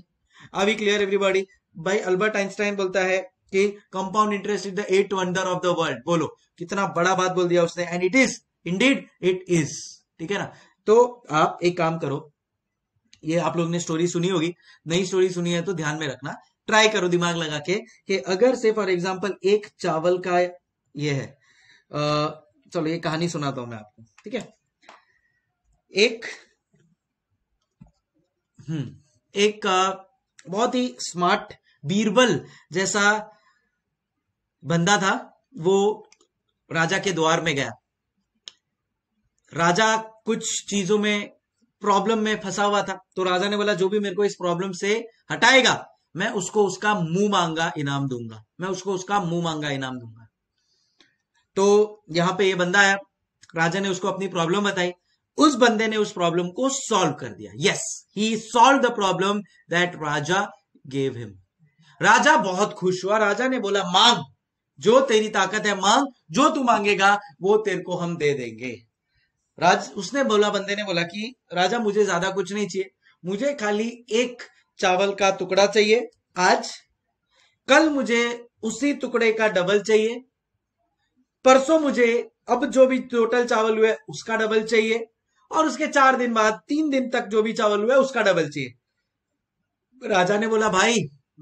अभी clear everybody भाई Albert Einstein बोलता है कि compound interest is the eight wonder of the world बोलो कितना बड़ा बात बोल दिया उसने and it is indeed it is ठीक है ना तो आप एक काम करो ये आप लोग ने स्टोरी सुनी होगी नई स्टोरी सुनी है तो ध्यान में रखना ट्राई करो दिमाग लगा के कि अगर से फॉर एग्जाम्पल एक चावल का ये है आ, चलो ये कहानी सुनाता हूं मैं आपको ठीक है एक हम्म एक बहुत ही स्मार्ट बीरबल जैसा बंदा था वो राजा के द्वार में गया राजा कुछ चीजों में प्रॉब्लम में फंसा हुआ था तो राजा ने बोला जो भी मेरे को इस प्रॉब्लम से हटाएगा मैं उसको उसका मुंह मांगा इनाम दूंगा मैं उसको उसका मुंह मांगा इनाम दूंगा तो यहां पे ये बंदा आया राजा ने उसको अपनी प्रॉब्लम बताई उस बंदे ने उस प्रॉब्लम को सॉल्व कर दिया yes he solve the problem that raja gave him राजा बहुत खुश हुआ राजा ने बोला मांग जो तेरी ताकत है मांग जो तू मांगेगा वो तेरे को हम दे देंगे राज उसने बोला बंदे ने बोला कि राजा मुझे ज्यादा कुछ नहीं चाहिए मुझे खाली एक चावल का टुकड़ा चाहिए आज कल मुझे उसी टुकड़े का डबल चाहिए परसों मुझे अब जो भी टोटल चावल हुए उसका डबल चाहिए और उसके चार दिन बाद तीन दिन तक जो भी चावल हुआ उसका डबल चाहिए राजा ने बोला भाई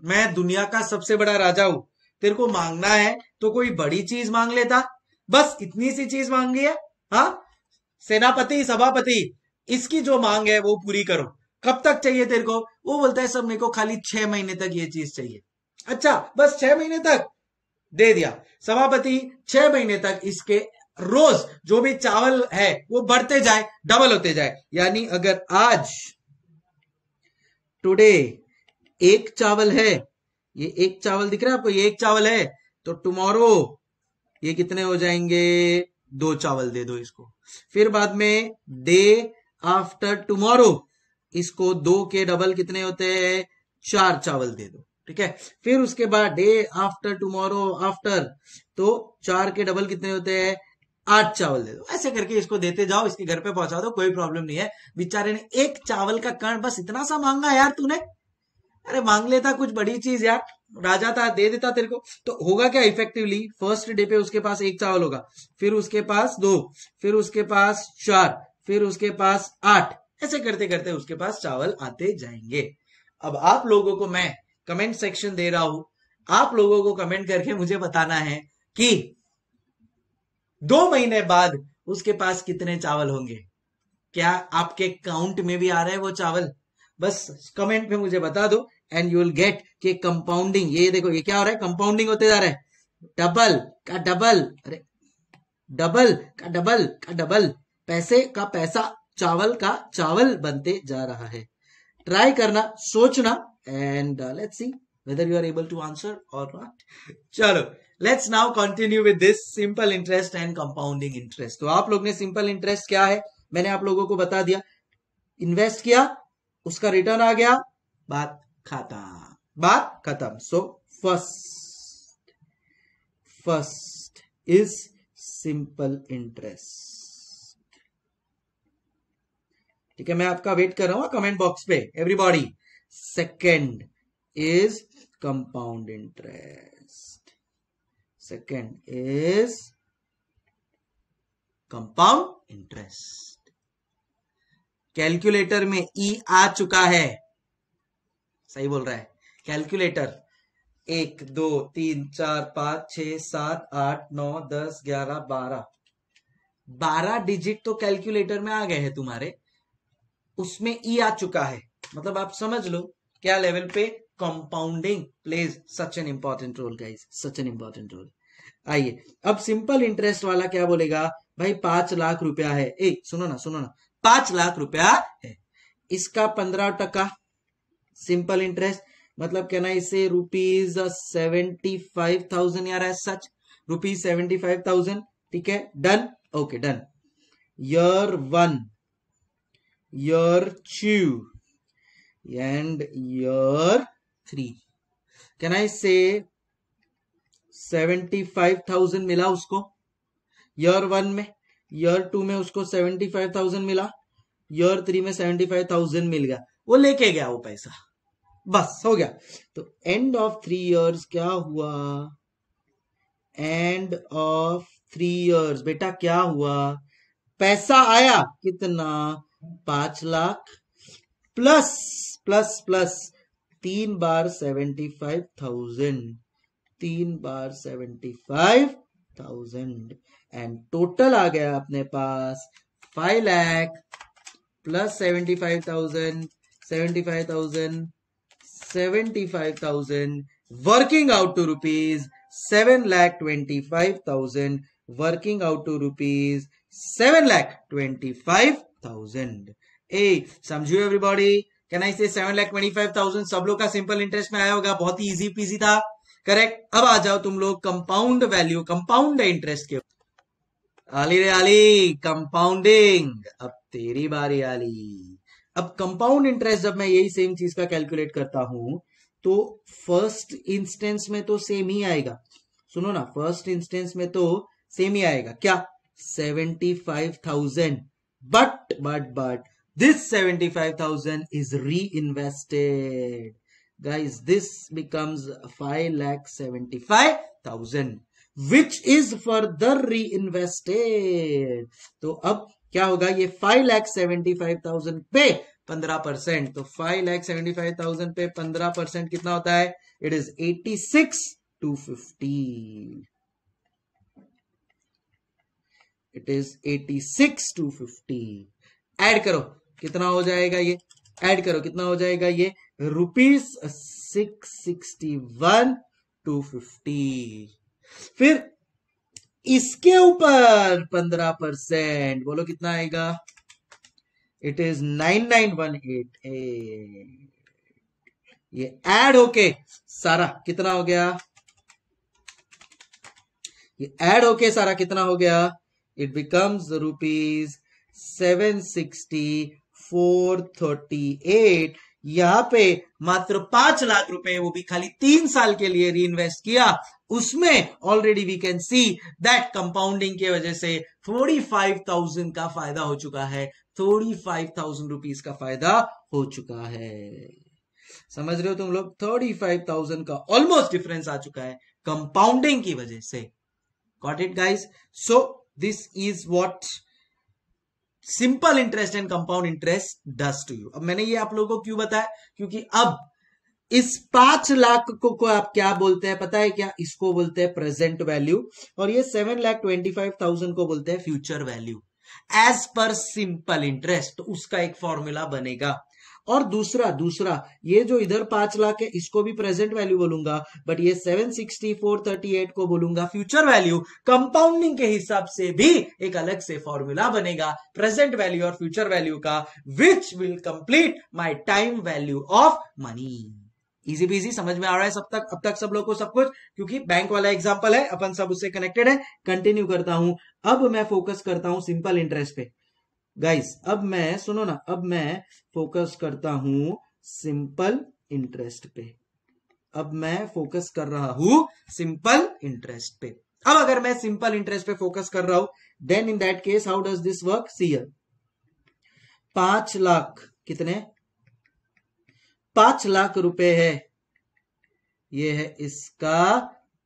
मैं दुनिया का सबसे बड़ा राजा हूं तेरे को मांगना है तो कोई बड़ी चीज मांग लेता बस इतनी सी चीज मांगी है हाँ सेनापति सभापति इसकी जो मांग है वो पूरी करो कब तक चाहिए तेरे को वो बोलता है सब मेरे को खाली छह महीने तक ये चीज चाहिए अच्छा बस छह महीने तक दे दिया सभापति छह महीने तक इसके रोज जो भी चावल है वो बढ़ते जाए डबल होते जाए यानी अगर आज टुडे एक चावल है ये एक चावल दिख रहा है आपको ये एक चावल है तो टुमारो ये कितने हो जाएंगे दो चावल दे दो इसको फिर बाद में डे आफ्टर टुमारो इसको दो के डबल कितने होते हैं चार चावल दे दो ठीक है फिर उसके बाद डे आफ्टर टुमारो आफ्टर तो चार के डबल कितने होते हैं आठ चावल दे दो ऐसे करके इसको देते जाओ इसके घर पे पहुंचा दो कोई प्रॉब्लम नहीं है बेचारे ने एक चावल का कण बस इतना सा मांगा यार तूने अरे मांग लेता कुछ बड़ी चीज यार राजा था दे देता तेरे को तो होगा क्या इफेक्टिवली फर्स्ट डे पे उसके पास एक चावल होगा फिर उसके पास दो फिर उसके पास चार फिर उसके पास आठ ऐसे करते करते उसके पास चावल आते जाएंगे अब आप लोगों को मैं कमेंट सेक्शन दे रहा हूं आप लोगों को कमेंट करके मुझे बताना है कि दो महीने बाद उसके पास कितने चावल होंगे क्या आपके काउंट में भी आ रहे हैं वो चावल बस कमेंट में मुझे बता दो एंड यू विल गेट के कंपाउंडिंग ये देखो ये क्या हो रहा है कंपाउंडिंग होते जा रहा है डबल का डबल अरे डबल का डबल का डबल पैसे का पैसा चावल का चावल बनते जा रहा है ट्राई करना सोचना and let's see whether you are able to answer और नॉट चलो let's now continue with this simple interest and compounding interest तो आप लोग ने सिंपल इंटरेस्ट क्या है मैंने आप लोगों को बता दिया इन्वेस्ट किया उसका रिटर्न आ गया बात खत्म बात खत्म so first first is simple interest ठीक है मैं आपका वेट कर रहा हूं कमेंट बॉक्स पे everybody second is compound interest second is compound interest calculator में ई e आ चुका है सही बोल रहा है कैलकुलेटर एक दो तीन चार पांच छ सात आठ नौ दस ग्यारह बारह बारह डिजिट तो कैलकुलेटर में आ गए हैं तुम्हारे उसमें ई e आ चुका है मतलब आप समझ लो क्या लेवल पे compounding plays such an important role guys such an important role आइए अब सिंपल इंटरेस्ट वाला क्या बोलेगा भाई पांच लाख रुपया है ए सुनो ना सुनो ना पांच लाख रुपया है इसका पंद्रह टका सिंपल इंटरेस्ट मतलब कहना इसे रुपीज सेवेंटी फाइव थाउजेंड यार as such rupees seventy five thousand ठीक है done okay done year one year two and year three can I say seventy five thousand मिला उसको ईयर वन में ईयर टू में उसको सेवेंटी फाइव थाउजेंड मिला year three में seventy five thousand मिल गया वो लेके गया वो पैसा बस हो गया तो एंड ऑफ थ्री इयर्स क्या हुआ एंड ऑफ थ्री इयर्स बेटा क्या हुआ पैसा आया कितना पांच लाख प्लस प्लस प्लस तीन बार सेवेंटी फाइव थाउजेंड तीन बार seventy five thousand and total आ गया अपने पास five lakh plus seventy five thousand seventy five thousand seventy five thousand working out to rupees seven lakh twenty five thousand working out to rupees seven lakh twenty five thousand ए समझू everybody can I say seven lakh twenty five thousand सब लोग का simple interest में आया होगा बहुत ही इजी पीजी था करेक्ट अब आ जाओ तुम लोग कंपाउंड वैल्यू कंपाउंड इंटरेस्ट के आली रे आली कंपाउंडिंग अब तेरी बारी आली अब कंपाउंड इंटरेस्ट जब मैं यही सेम चीज का कैलकुलेट करता हूं तो फर्स्ट इंस्टेंस में तो सेम ही आएगा सुनो ना फर्स्ट इंस्टेंस में तो सेम ही आएगा क्या seventy five thousand but but but this seventy five thousand reinvested guys this becomes five lakh seventy five thousand which is further reinvested तो अब क्या होगा ये five lakh seventy five thousand पे पंद्रह परसेंट तो five lakh seventy five thousand पे पंद्रह परसेंट कितना होता है it is eighty six two fifty it is eighty six two fifty add करो कितना हो जाएगा ये एड करो कितना हो जाएगा ये rupees six sixty one two fifty फिर इसके ऊपर पंद्रह परसेंट बोलो कितना आएगा it is nine nine one eight eight ये ऐड होके सारा कितना हो गया ये ऐड होके सारा कितना हो गया it becomes rupees seven sixty four thirty eight यहाँ पे मात्र पांच लाख रुपए वो भी खाली तीन साल के लिए री किया उसमें already we can see that compounding के वजह से थोड़ी फाइव थाउजेंड का फायदा हो चुका है थोड़ी फाइव थाउजेंड रुपीज का फायदा हो चुका है समझ रहे हो तुम लोग थर्टी फाइव थाउजेंड का ऑलमोस्ट डिफरेंस आ चुका है कंपाउंडिंग की वजह से got it guys so this is what simple interest and compound interest does to you अब मैंने ये आप लोगों को क्यों बताया क्योंकि अब इस पांच लाख को, को आप क्या बोलते हैं पता है क्या इसको बोलते हैं प्रेजेंट वैल्यू और ये seven lakh twenty five thousand को बोलते हैं फ्यूचर वैल्यू एज पर सिंपल इंटरेस्ट उसका एक फॉर्मूला बनेगा और दूसरा दूसरा ये जो इधर पांच लाख है इसको भी प्रेजेंट वैल्यू बोलूंगा बट ये seven sixty four thirty eight को बोलूंगा फ्यूचर वैल्यू कंपाउंडिंग के हिसाब से भी एक अलग से फॉर्मूला बनेगा प्रेजेंट वैल्यू और फ्यूचर वैल्यू का which will complete my time value of money easy peasy समझ में आ रहा है सब तक अब तक सब लोग को सब कुछ क्योंकि बैंक वाला एग्जाम्पल है अपन सब उससे कनेक्टेड है कंटिन्यू करता हूं अब मैं फोकस करता हूं सिंपल इंटरेस्ट पे गाइस अब मैं सुनो ना अब मैं फोकस करता हूं सिंपल इंटरेस्ट पे अब मैं फोकस कर रहा हूं सिंपल इंटरेस्ट पे अब अगर मैं सिंपल इंटरेस्ट पे फोकस कर रहा हूं then in that case how does this work see here पांच लाख कितने पांच लाख रुपए है ये है इसका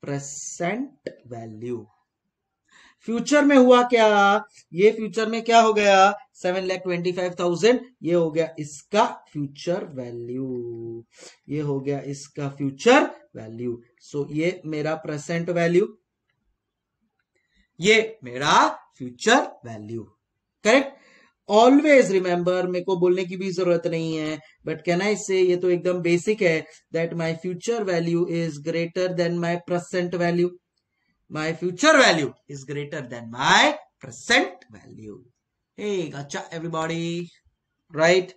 प्रेसेंट वैल्यू फ्यूचर में हुआ क्या ये फ्यूचर में क्या हो गया seven lakh twenty five thousand ये हो गया इसका फ्यूचर वैल्यू ये हो गया इसका फ्यूचर वैल्यू सो ये मेरा प्रेसेंट वैल्यू ये मेरा future value correct always remember मेरे को बोलने की भी जरूरत नहीं है बट कैन आई से ये तो एकदम बेसिक है that my future value is greater than my present value my future value is greater than my present value एक अच्छा एवरीबॉडी राइट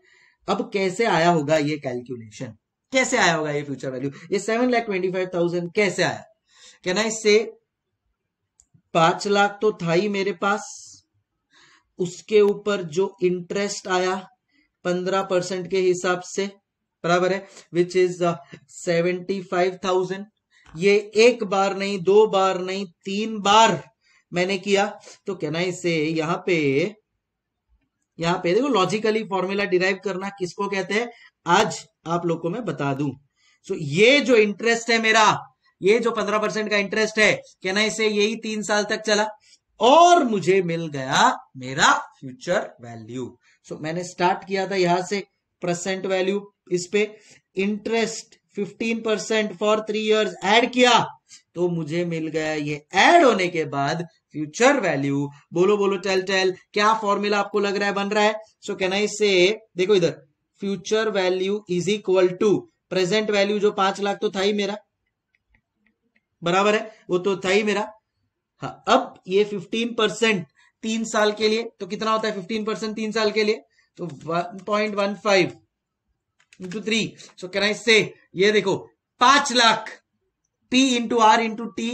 अब कैसे आया होगा ये कैलकुलेशन कैसे आया होगा ये फ्यूचर वैल्यू ये seven lakh twenty five thousand कैसे आया कैन आई से पांच लाख तो था ही मेरे पास उसके ऊपर जो इंटरेस्ट आया पंद्रह परसेंट के हिसाब से बराबर है which is seventy five thousand ये एक बार नहीं दो बार नहीं तीन बार मैंने किया तो कहना इसे यहां पे यहां पे देखो लॉजिकली फॉर्मूला डिराइव करना किसको कहते हैं आज आप लोग को मैं बता दू सो so, ये जो इंटरेस्ट है मेरा ये जो पंद्रह परसेंट का इंटरेस्ट है कहना इसे यही तीन साल तक चला और मुझे मिल गया मेरा फ्यूचर वैल्यू सो मैंने स्टार्ट किया था यहां से प्रसेंट वैल्यू इस पे interest 15 percent for three years add किया तो मुझे मिल गया ये ऐड होने के बाद फ्यूचर वैल्यू बोलो बोलो टेल टेल क्या फॉर्मूला आपको लग रहा है बन रहा है सो कैन आई से देखो इधर future value is equal to present value जो पांच लाख तो था ही मेरा बराबर है वो तो था ही मेरा हाँ, अब ये फिफ्टीन परसेंट तीन साल के लिए तो कितना होता है फिफ्टीन परसेंट तीन साल के लिए तो one point one five into three so can I say ये देखो पांच lakh P into R into T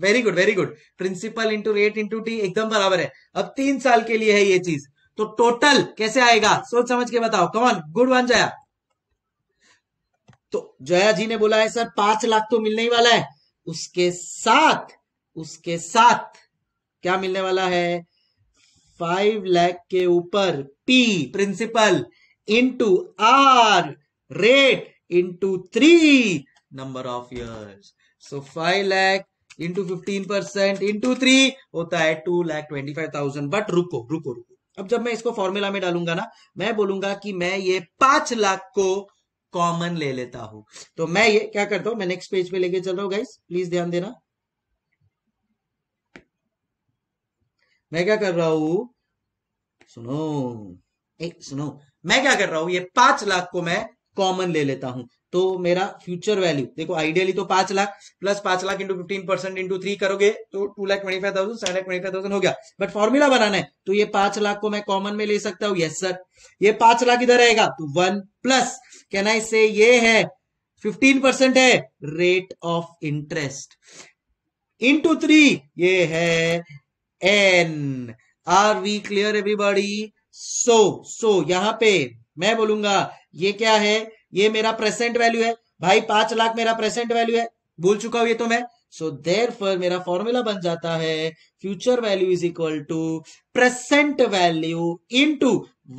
very good very good principal into rate into T एकदम बराबर है अब तीन साल के लिए है ये चीज तो टोटल कैसे आएगा सोच समझ के बताओ कौन गुड वन जया तो जया जी ने बोला है सर पांच लाख तो मिलने ही वाला है उसके साथ उसके साथ क्या मिलने वाला है फाइव लैख के ऊपर P principal into R rate into three number of years so five lakh into fifteen percent into three होता है two lakh twenty five thousand but रुको रुको रुको अब जब मैं इसको फॉर्मूला में डालूंगा ना मैं बोलूंगा कि मैं ये पांच लाख को कॉमन ले लेता हूं तो मैं ये क्या करता हूं मैं नेक्स्ट पेज पे लेके चल रहा हूं गाइस प्लीज ध्यान देना मैं क्या कर रहा हूं सुनो एक सुनो मैं क्या कर रहा हूं ये पांच लाख को मैं कॉमन ले लेता हूं तो मेरा फ्यूचर वैल्यू देखो आइडियली तो पांच लाख प्लस पांच lakh into fifteen percent into three करोगे तो two lakh twenty five thousand lakh twenty five thousand हो गया बट फॉर्मूला बनाना है तो ये पांच लाख को मैं कॉमन में ले सकता हूं यस सर ये पांच लाख इधर रहेगा तो one plus can I say ये है फिफ्टीन परसेंट है rate of interest into three ये है and are we clear everybody so so यहां पे मैं बोलूंगा ये क्या है ये मेरा प्रेजेंट वैल्यू है भाई पांच लाख मेरा प्रेजेंट वैल्यू है भूल चुका हूं ये तो मैं सो देर फॉर मेरा फॉर्मूला बन जाता है future value is equal to present value into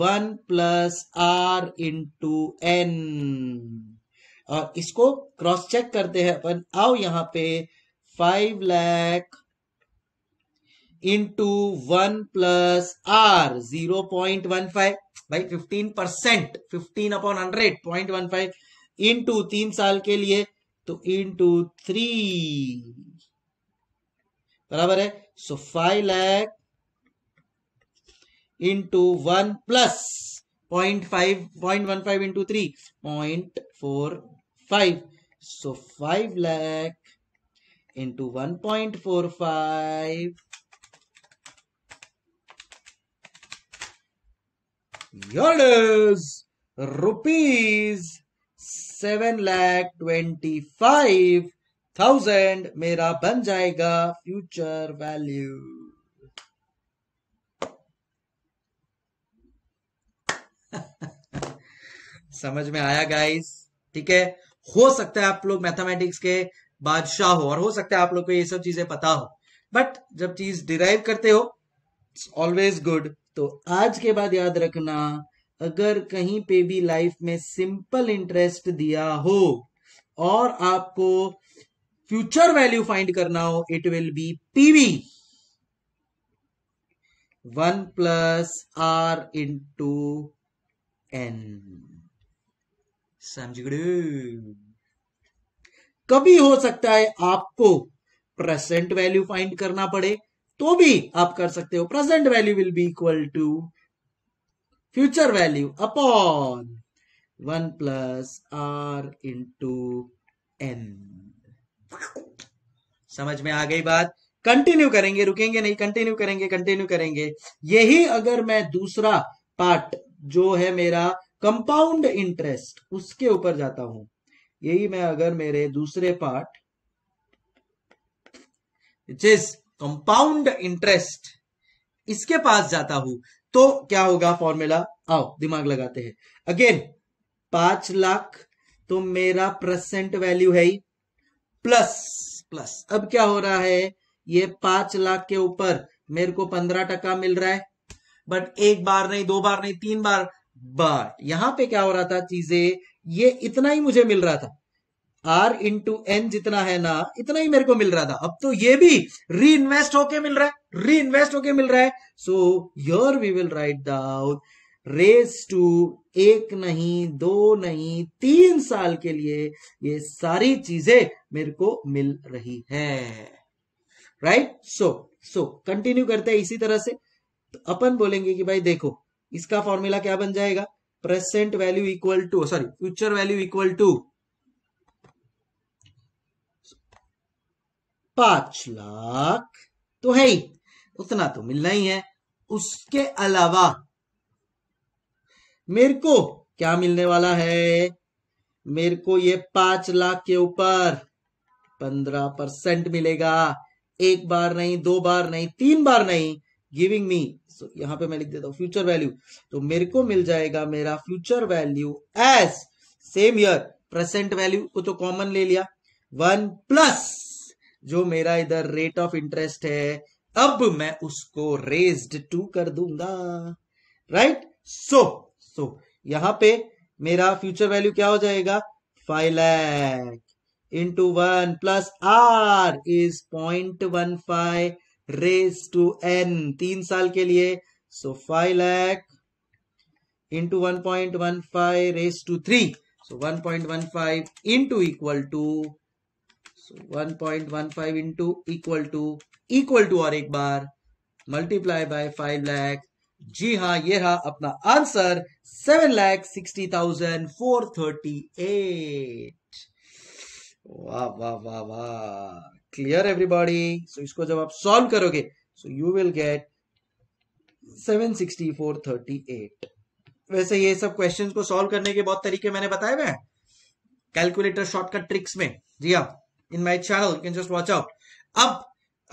one plus R into N और इसको क्रॉस चेक करते हैं अपन आओ यहां पे five lakh into one plus R zero point one five भाई fifteen percent fifteen upon hundred point one five into तीन साल के लिए तो इंटू थ्री बराबर है so five lakh into one plus point five point one five into three point four five so five lakh into one point four five dollars rupees seven lakh twenty five thousand मेरा बन जाएगा future value समझ में आया guys ठीक है हो सकता है आप लोग मैथमेटिक्स के बादशाह हो और हो सकता है आप लोग को ये सब चीजें पता हो बट जब चीज डिराइव करते हो इट्स ऑलवेज गुड तो आज के बाद याद रखना अगर कहीं पे भी लाइफ में सिंपल इंटरेस्ट दिया हो और आपको फ्यूचर वैल्यू फाइंड करना हो it will be PV one plus R into N समझ कभी हो सकता है आपको प्रेजेंट वैल्यू फाइंड करना पड़े तो भी आप कर सकते हो present value will be equal to future value upon one plus R into N समझ में आ गई बात कंटिन्यू करेंगे रुकेंगे नहीं कंटिन्यू करेंगे कंटिन्यू करेंगे यही अगर मैं दूसरा पार्ट जो है मेरा कंपाउंड इंटरेस्ट उसके ऊपर जाता हूं यही मैं अगर मेरे दूसरे part it is compound interest इसके पास जाता हूं तो क्या होगा फॉर्मूला आओ दिमाग लगाते हैं अगेन पांच लाख तो मेरा प्रसेंट वैल्यू है ही प्लस प्लस अब क्या हो रहा है ये पांच लाख के ऊपर मेरे को पंद्रह टका मिल रहा है बट एक बार नहीं दो बार नहीं तीन बार बट यहां पे क्या हो रहा था चीजें ये इतना ही मुझे मिल रहा था आर इंटू एन जितना है ना इतना ही मेरे को मिल रहा था अब तो ये भी री इन्वेस्ट होके मिल रहा है री इन्वेस्ट होके मिल रहा है so your we will write down raise to एक नहीं दो नहीं तीन साल के लिए ये सारी चीजें मेरे को मिल रही है राइट सो सो कंटिन्यू करते हैं इसी तरह से तो अपन बोलेंगे कि भाई देखो इसका फॉर्मूला क्या बन जाएगा present value equal to sorry future value equal to पांच लाख तो है ही उतना तो मिलना ही है उसके अलावा मेरे को क्या मिलने वाला है मेरे को ये पांच लाख के ऊपर पंद्रह परसेंट मिलेगा एक बार नहीं दो बार नहीं तीन बार नहीं गिविंग मी सो यहां पे मैं लिख देता हूं फ्यूचर वैल्यू तो मेरे को मिल जाएगा मेरा future value as same year present value को तो कॉमन ले लिया वन प्लस जो मेरा इधर रेट ऑफ इंटरेस्ट है अब मैं उसको रेज्ड टू कर दूंगा राइट सो सो यहां पे मेरा फ्यूचर वैल्यू क्या हो जाएगा five lakh into one plus R is point one five raise to N तीन साल के लिए so five lakh into one point one five raise to three so one point one five into equal to one point one five into equal to equal to और एक बार multiply by five lakh जी हाँ ये रहा अपना answer seven lakh sixty thousand four thirty eight वाह वाह वाह वाह क्लियर एवरीबॉडी सो इसको जब आप सॉल्व करोगे so you will get seven sixty four thirty eight वैसे ये सब क्वेश्चन को सॉल्व करने के बहुत तरीके मैंने बताए हुए हैं कैलकुलेटर शॉर्टकट ट्रिक्स में जी हाँ in my channel can just watch out अब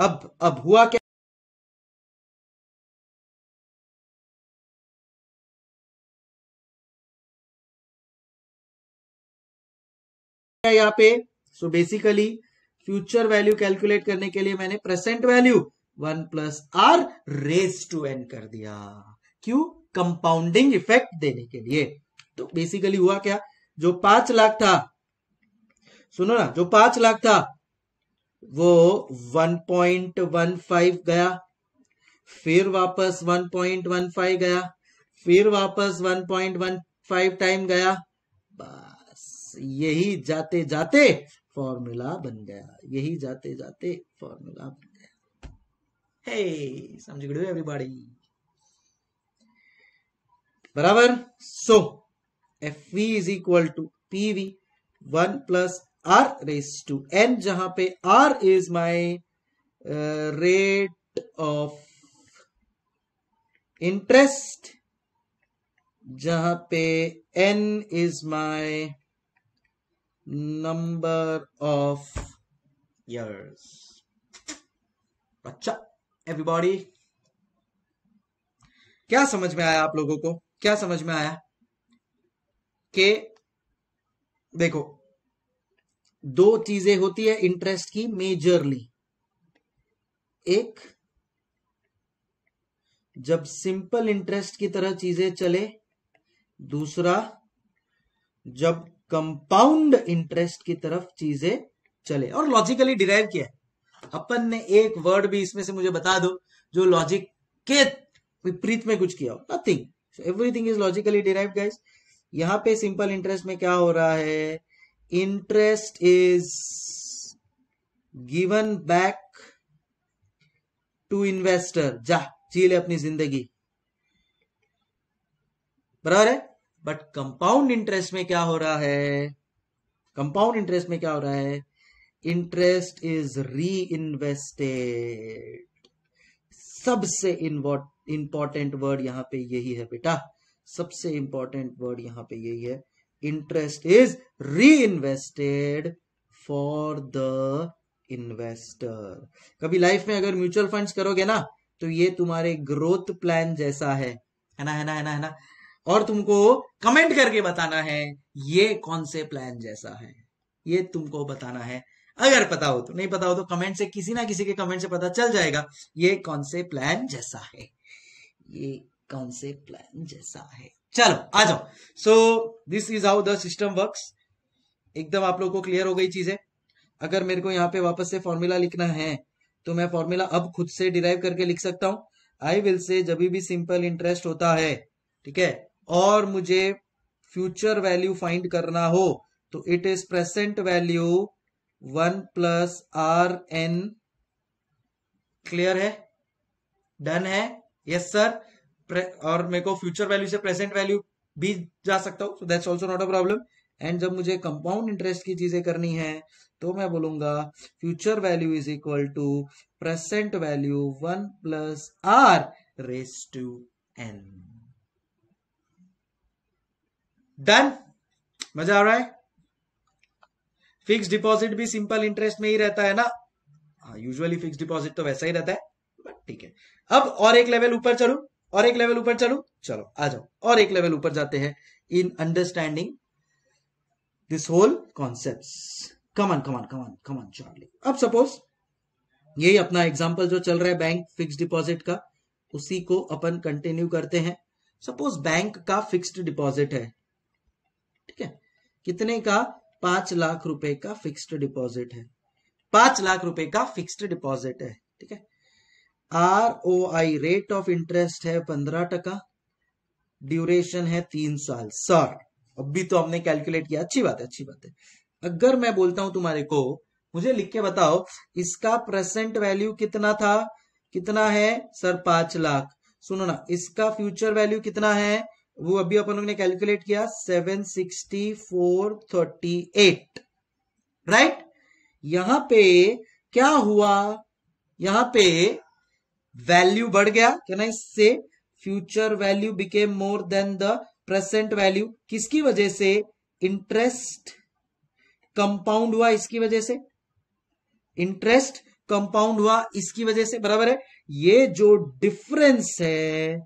अब अब हुआ क्या यहाँ पे so basically future value calculate करने के लिए मैंने present value one plus R raise to N कर दिया क्यों कंपाउंडिंग इफेक्ट देने के लिए तो बेसिकली हुआ क्या जो पांच लाख था सुनो ना जो पांच लाख था वो 1.15 गया फिर वापस 1.15 गया फिर वापस 1.15 टाइम गया बस यही जाते जाते फॉर्मूला बन गया यही जाते जाते फॉर्मूला बन गया हे समझ गए एवरीबॉडी बराबर so F V is equal to P V one plus R raise to N जहां पे R is my rate of interest जहां पे N is my number of years अच्छा एवरीबॉडी क्या समझ में आया आप लोगों को क्या समझ में आया के देखो दो चीजें होती है इंटरेस्ट की मेजरली एक जब सिंपल इंटरेस्ट की तरह चीजें चले दूसरा जब कंपाउंड इंटरेस्ट की तरफ चीजें चले और लॉजिकली डिराइव किया अपन ने एक वर्ड भी इसमें से मुझे बता दो जो लॉजिक के विपरीत में कुछ किया हो nothing everything is logically derive guys यहां पे सिंपल इंटरेस्ट में क्या हो रहा है interest is given back to investor जा जी ले अपनी जिंदगी बराबर है बट कंपाउंड इंटरेस्ट में क्या हो रहा है कंपाउंड इंटरेस्ट में क्या हो रहा है इंटरेस्ट इज री इन्वेस्टेड सबसे इंपॉर्टेंट वर्ड यहां पे यही है बेटा सबसे इंपॉर्टेंट वर्ड यहां पे यही है interest is reinvested for the investor कभी लाइफ में अगर म्यूचुअल फंड करोगे ना तो ये तुम्हारे ग्रोथ प्लान जैसा है है ना है ना है ना है ना और तुमको कमेंट करके बताना है ये कौन से प्लान जैसा है ये तुमको बताना है अगर पता हो तो नहीं पता हो तो कमेंट से किसी ना किसी के कमेंट से पता चल जाएगा ये कौन से प्लान जैसा है ये कौन से प्लान जैसा है चलो आ जाओ so this is how the system works एकदम आप लोगों को क्लियर हो गई चीजें अगर मेरे को यहाँ पे वापस से फॉर्मूला लिखना है तो मैं फॉर्मूला अब खुद से डिराइव करके लिख सकता हूं आई विल से जब भी सिंपल इंटरेस्ट होता है ठीक है और मुझे फ्यूचर वैल्यू फाइंड करना हो तो it is present value one plus R N clear है डन है यस yes, सर और मेरे को फ्यूचर वैल्यू से प्रेजेंट वैल्यू भी जा सकता हूँ so that's also not a problem and जब मुझे कंपाउंड इंटरेस्ट की चीजें करनी है तो मैं बोलूंगा future value is equal to present value one plus R raise to N done मजा आ रहा है फिक्स डिपॉजिट भी सिंपल इंटरेस्ट में ही रहता है ना यूजुअली फिक्स डिपॉजिट तो वैसा ही रहता है बट ठीक है अब और एक लेवल ऊपर चलू और एक लेवल ऊपर चलू चलो आ जाओ और एक लेवल ऊपर जाते हैं in understanding this whole concept come on come on come on come on Charlie अब सपोज यही अपना एग्जाम्पल जो चल रहा है बैंक फिक्स डिपॉजिट का उसी को अपन कंटिन्यू करते हैं सपोज बैंक का फिक्स्ड डिपॉजिट है ठीक है कितने का पांच लाख रुपए का फिक्स्ड डिपॉजिट है पांच लाख रुपए का फिक्स्ड डिपॉजिट है ठीक है R O I rate of interest है पंद्रह टका ड्यूरेशन है तीन साल सर अभी तो हमने कैलकुलेट किया अच्छी बात है अच्छी बात है अगर मैं बोलता हूं तुम्हारे को मुझे लिख के बताओ इसका प्रेजेंट वैल्यू कितना था कितना है सर पांच लाख सुनो ना इसका फ्यूचर वैल्यू कितना है वो अभी अपन लोग ने कैलकुलेट किया seven sixty four thirty eight right यहां पे क्या हुआ यहां पे वैल्यू बढ़ गया can I say future value became more than the present value किसकी वजह से इंटरेस्ट कंपाउंड हुआ इसकी वजह से इंटरेस्ट कंपाउंड हुआ इसकी वजह से बराबर है ये जो डिफरेंस है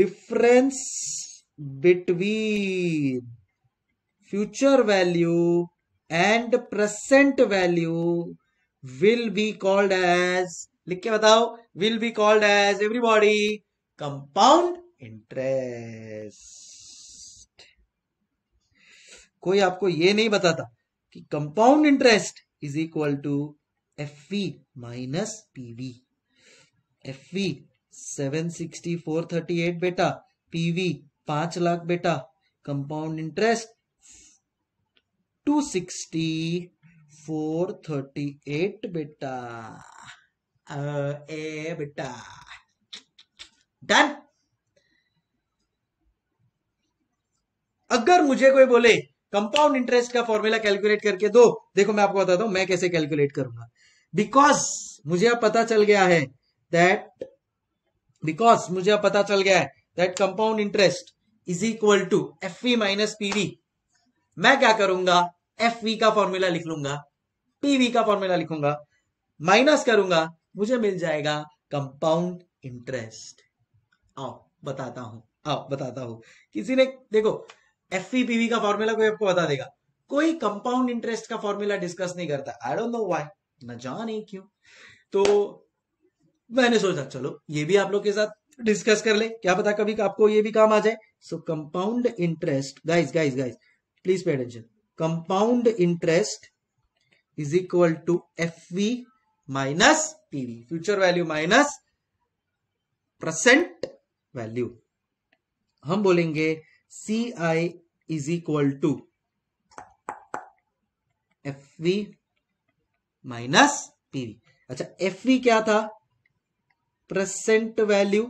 difference between future value and present value will be called as लिख के बताओ will be called as everybody compound interest कोई आपको ये नहीं बताता कि compound interest is equal to F V minus PV F V seven sixty four thirty eight बेटा पीवी पांच लाख बेटा compound interest two sixty four thirty eight बेटा ए बेटा डन अगर मुझे कोई बोले कंपाउंड इंटरेस्ट का फॉर्मूला कैलकुलेट करके दो देखो मैं आपको बताता हूं मैं कैसे कैलकुलेट करूंगा बिकॉज मुझे अब पता चल गया है दैट बिकॉज मुझे अब पता चल गया है that compound interest is equal to F V minus PV मैं क्या करूंगा एफ वी का फॉर्मूला लिख लूंगा पीवी का फॉर्मूला लिखूंगा माइनस करूंगा मुझे मिल जाएगा कंपाउंड इंटरेस्ट आओ बताता हूं आओ बताता हूं किसी ने देखो एफ e का फॉर्मूला कोई आपको बता देगा कोई कंपाउंड इंटरेस्ट का फॉर्मूला डिस्कस नहीं करता आई डोंट नो व्हाई न जाने क्यों तो मैंने सोचा चलो ये भी आप लोग के साथ डिस्कस कर ले क्या पता कभी आपको ये भी काम आ जाए so compound interest guys guys guys please pay attention compound interest is equal to F V minus PV future value minus present value हम बोलेंगे C I is equal to F V minus PV अच्छा F V क्या था present value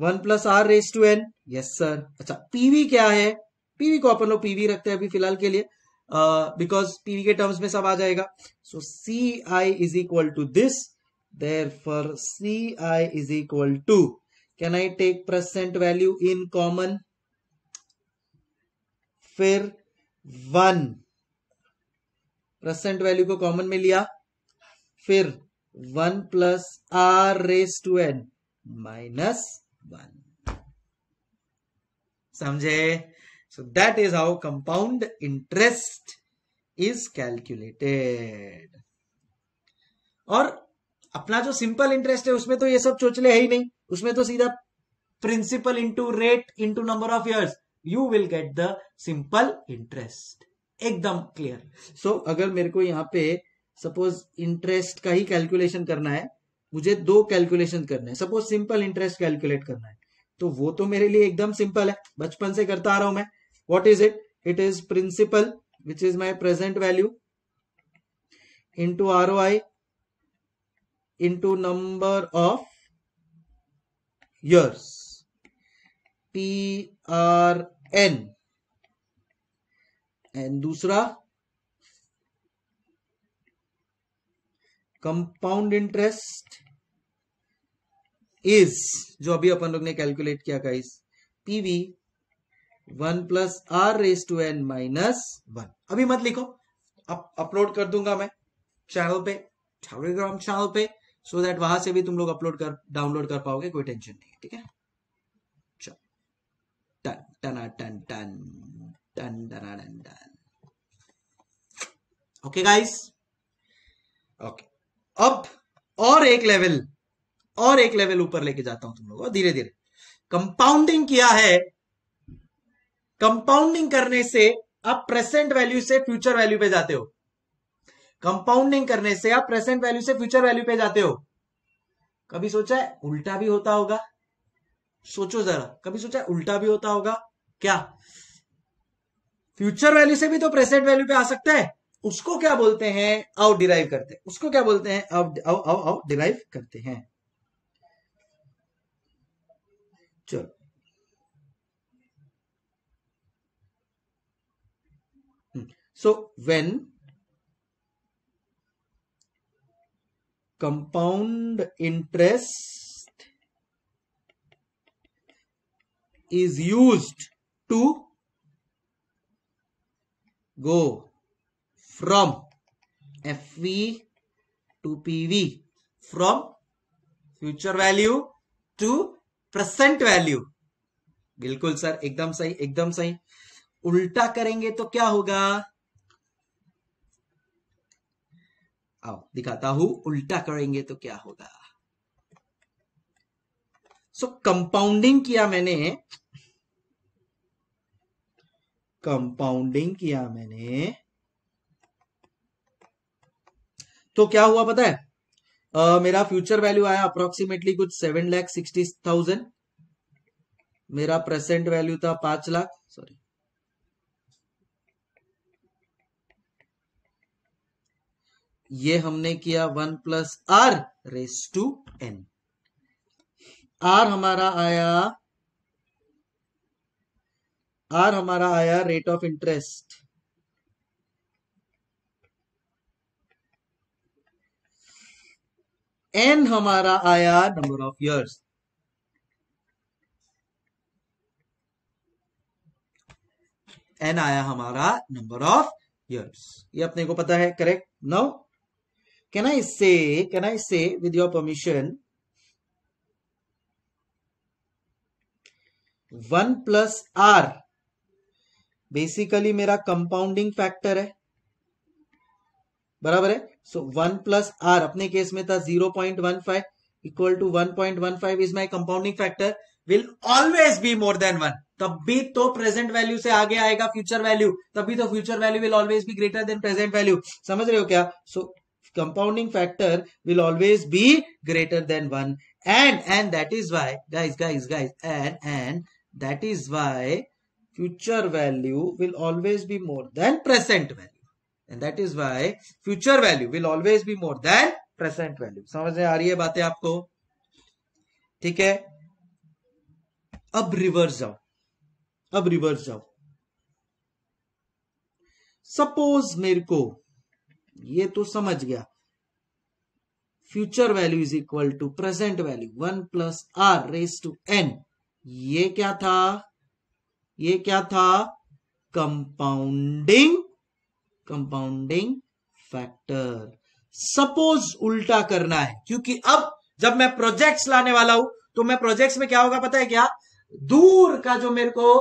one plus R raise to N yes sir अच्छा PV क्या है PV को अपन लोग पीवी रखते हैं अभी फिलहाल के लिए बिकॉज पीवी के टर्म्स में सब आ जाएगा so C I is equal to this therefore C I is equal to can I take present value in common फिर वन प्रसेंट वैल्यू को कॉमन में लिया फिर one plus R raise to N minus one समझे So that is how compound interest is calculated. और अपना जो simple interest है उसमें तो ये सब चोचले है ही नहीं उसमें तो सीधा principal into rate into number of years you will get the simple interest एकदम क्लियर सो अगर मेरे को यहाँ पे सपोज इंटरेस्ट का ही कैलकुलेशन करना है मुझे दो कैलकुलेशन करना है सपोज सिंपल इंटरेस्ट कैलकुलेट करना है तो वो तो मेरे लिए एकदम सिंपल है बचपन से करता आ रहा हूं मैं what is it it is principal which is my present value into roi into number of years r n and dusra compound interest is जो अभी अपन लोग ने कैलकुलेट किया guys PV one plus R raise to N minus one अभी मत लिखो अब अपलोड कर दूंगा मैं चैनल पे टेलीग्राम चैनल पे सो so दैट वहां से भी तुम लोग अपलोड कर डाउनलोड कर पाओगे कोई टेंशन नहीं है ठीक है टन टन टन टन टन टन टन ओके गाइस ओके अब और एक लेवल और एक लेवल ऊपर लेके जाता हूं तुम लोगों धीरे धीरे कंपाउंडिंग किया है कंपाउंडिंग करने से आप प्रेजेंट वैल्यू से फ्यूचर वैल्यू पे जाते हो कंपाउंडिंग करने से आप प्रेजेंट वैल्यू से फ्यूचर वैल्यू पे जाते हो कभी सोचा है उल्टा भी होता होगा सोचो जरा कभी सोचा है उल्टा भी होता होगा क्या फ्यूचर वैल्यू से भी तो प्रेजेंट वैल्यू पे आ सकता है उसको क्या बोलते हैं आउट डिराइव करते हैं उसको क्या बोलते हैं अव डिराइव करते हैं चलो so when compound interest is used to go from FV to PV from future value to present value बिल्कुल सर एकदम सही एकदम सही उल्टा करेंगे तो क्या होगा आओ दिखाता हूं उल्टा करेंगे तो क्या होगा सो so, कंपाउंडिंग किया मैंने कंपाउंडिंग किया मैंने तो क्या हुआ पता है uh, मेरा फ्यूचर वैल्यू आया अप्रोक्सीमेटली कुछ सेवन लैख सिक्सटी थाउजेंड मेरा प्रेजेंट वैल्यू था पांच लाख सॉरी ये हमने किया one plus R raise to N R हमारा आया आर हमारा आया रेट ऑफ इंटरेस्ट एन हमारा आया नंबर ऑफ इयर्स एन आया हमारा नंबर ऑफ इयर्स ये अपने को पता है correct no? can I say, can I say with your permission, 1 plus R basically मेरा कंपाउंडिंग फैक्टर है बराबर है सो वन प्लस आर अपने केस में था zero point one five equal to one point one five is my compounding factor will always be more than one तब भी तो प्रेजेंट वैल्यू से आगे आएगा फ्यूचर वैल्यू तभी तो future value will always be greater than present value समझ रहे हो क्या सो so, compounding factor will always be greater than 1 and and that is why guys guys guys and and that is why future value will always be more than present value and that is why future value will always be more than present value samajh mein aa rahi hai baatein aapko theek hai ab reverse jao ab reverse jao suppose mere ko ये तो समझ गया future value is equal to present value one plus R raise to N ये क्या था ये क्या था कंपाउंडिंग कंपाउंडिंग फैक्टर सपोज उल्टा करना है क्योंकि अब जब मैं प्रोजेक्ट्स लाने वाला हूं तो मैं प्रोजेक्ट्स में क्या होगा पता है क्या दूर का जो मेरे को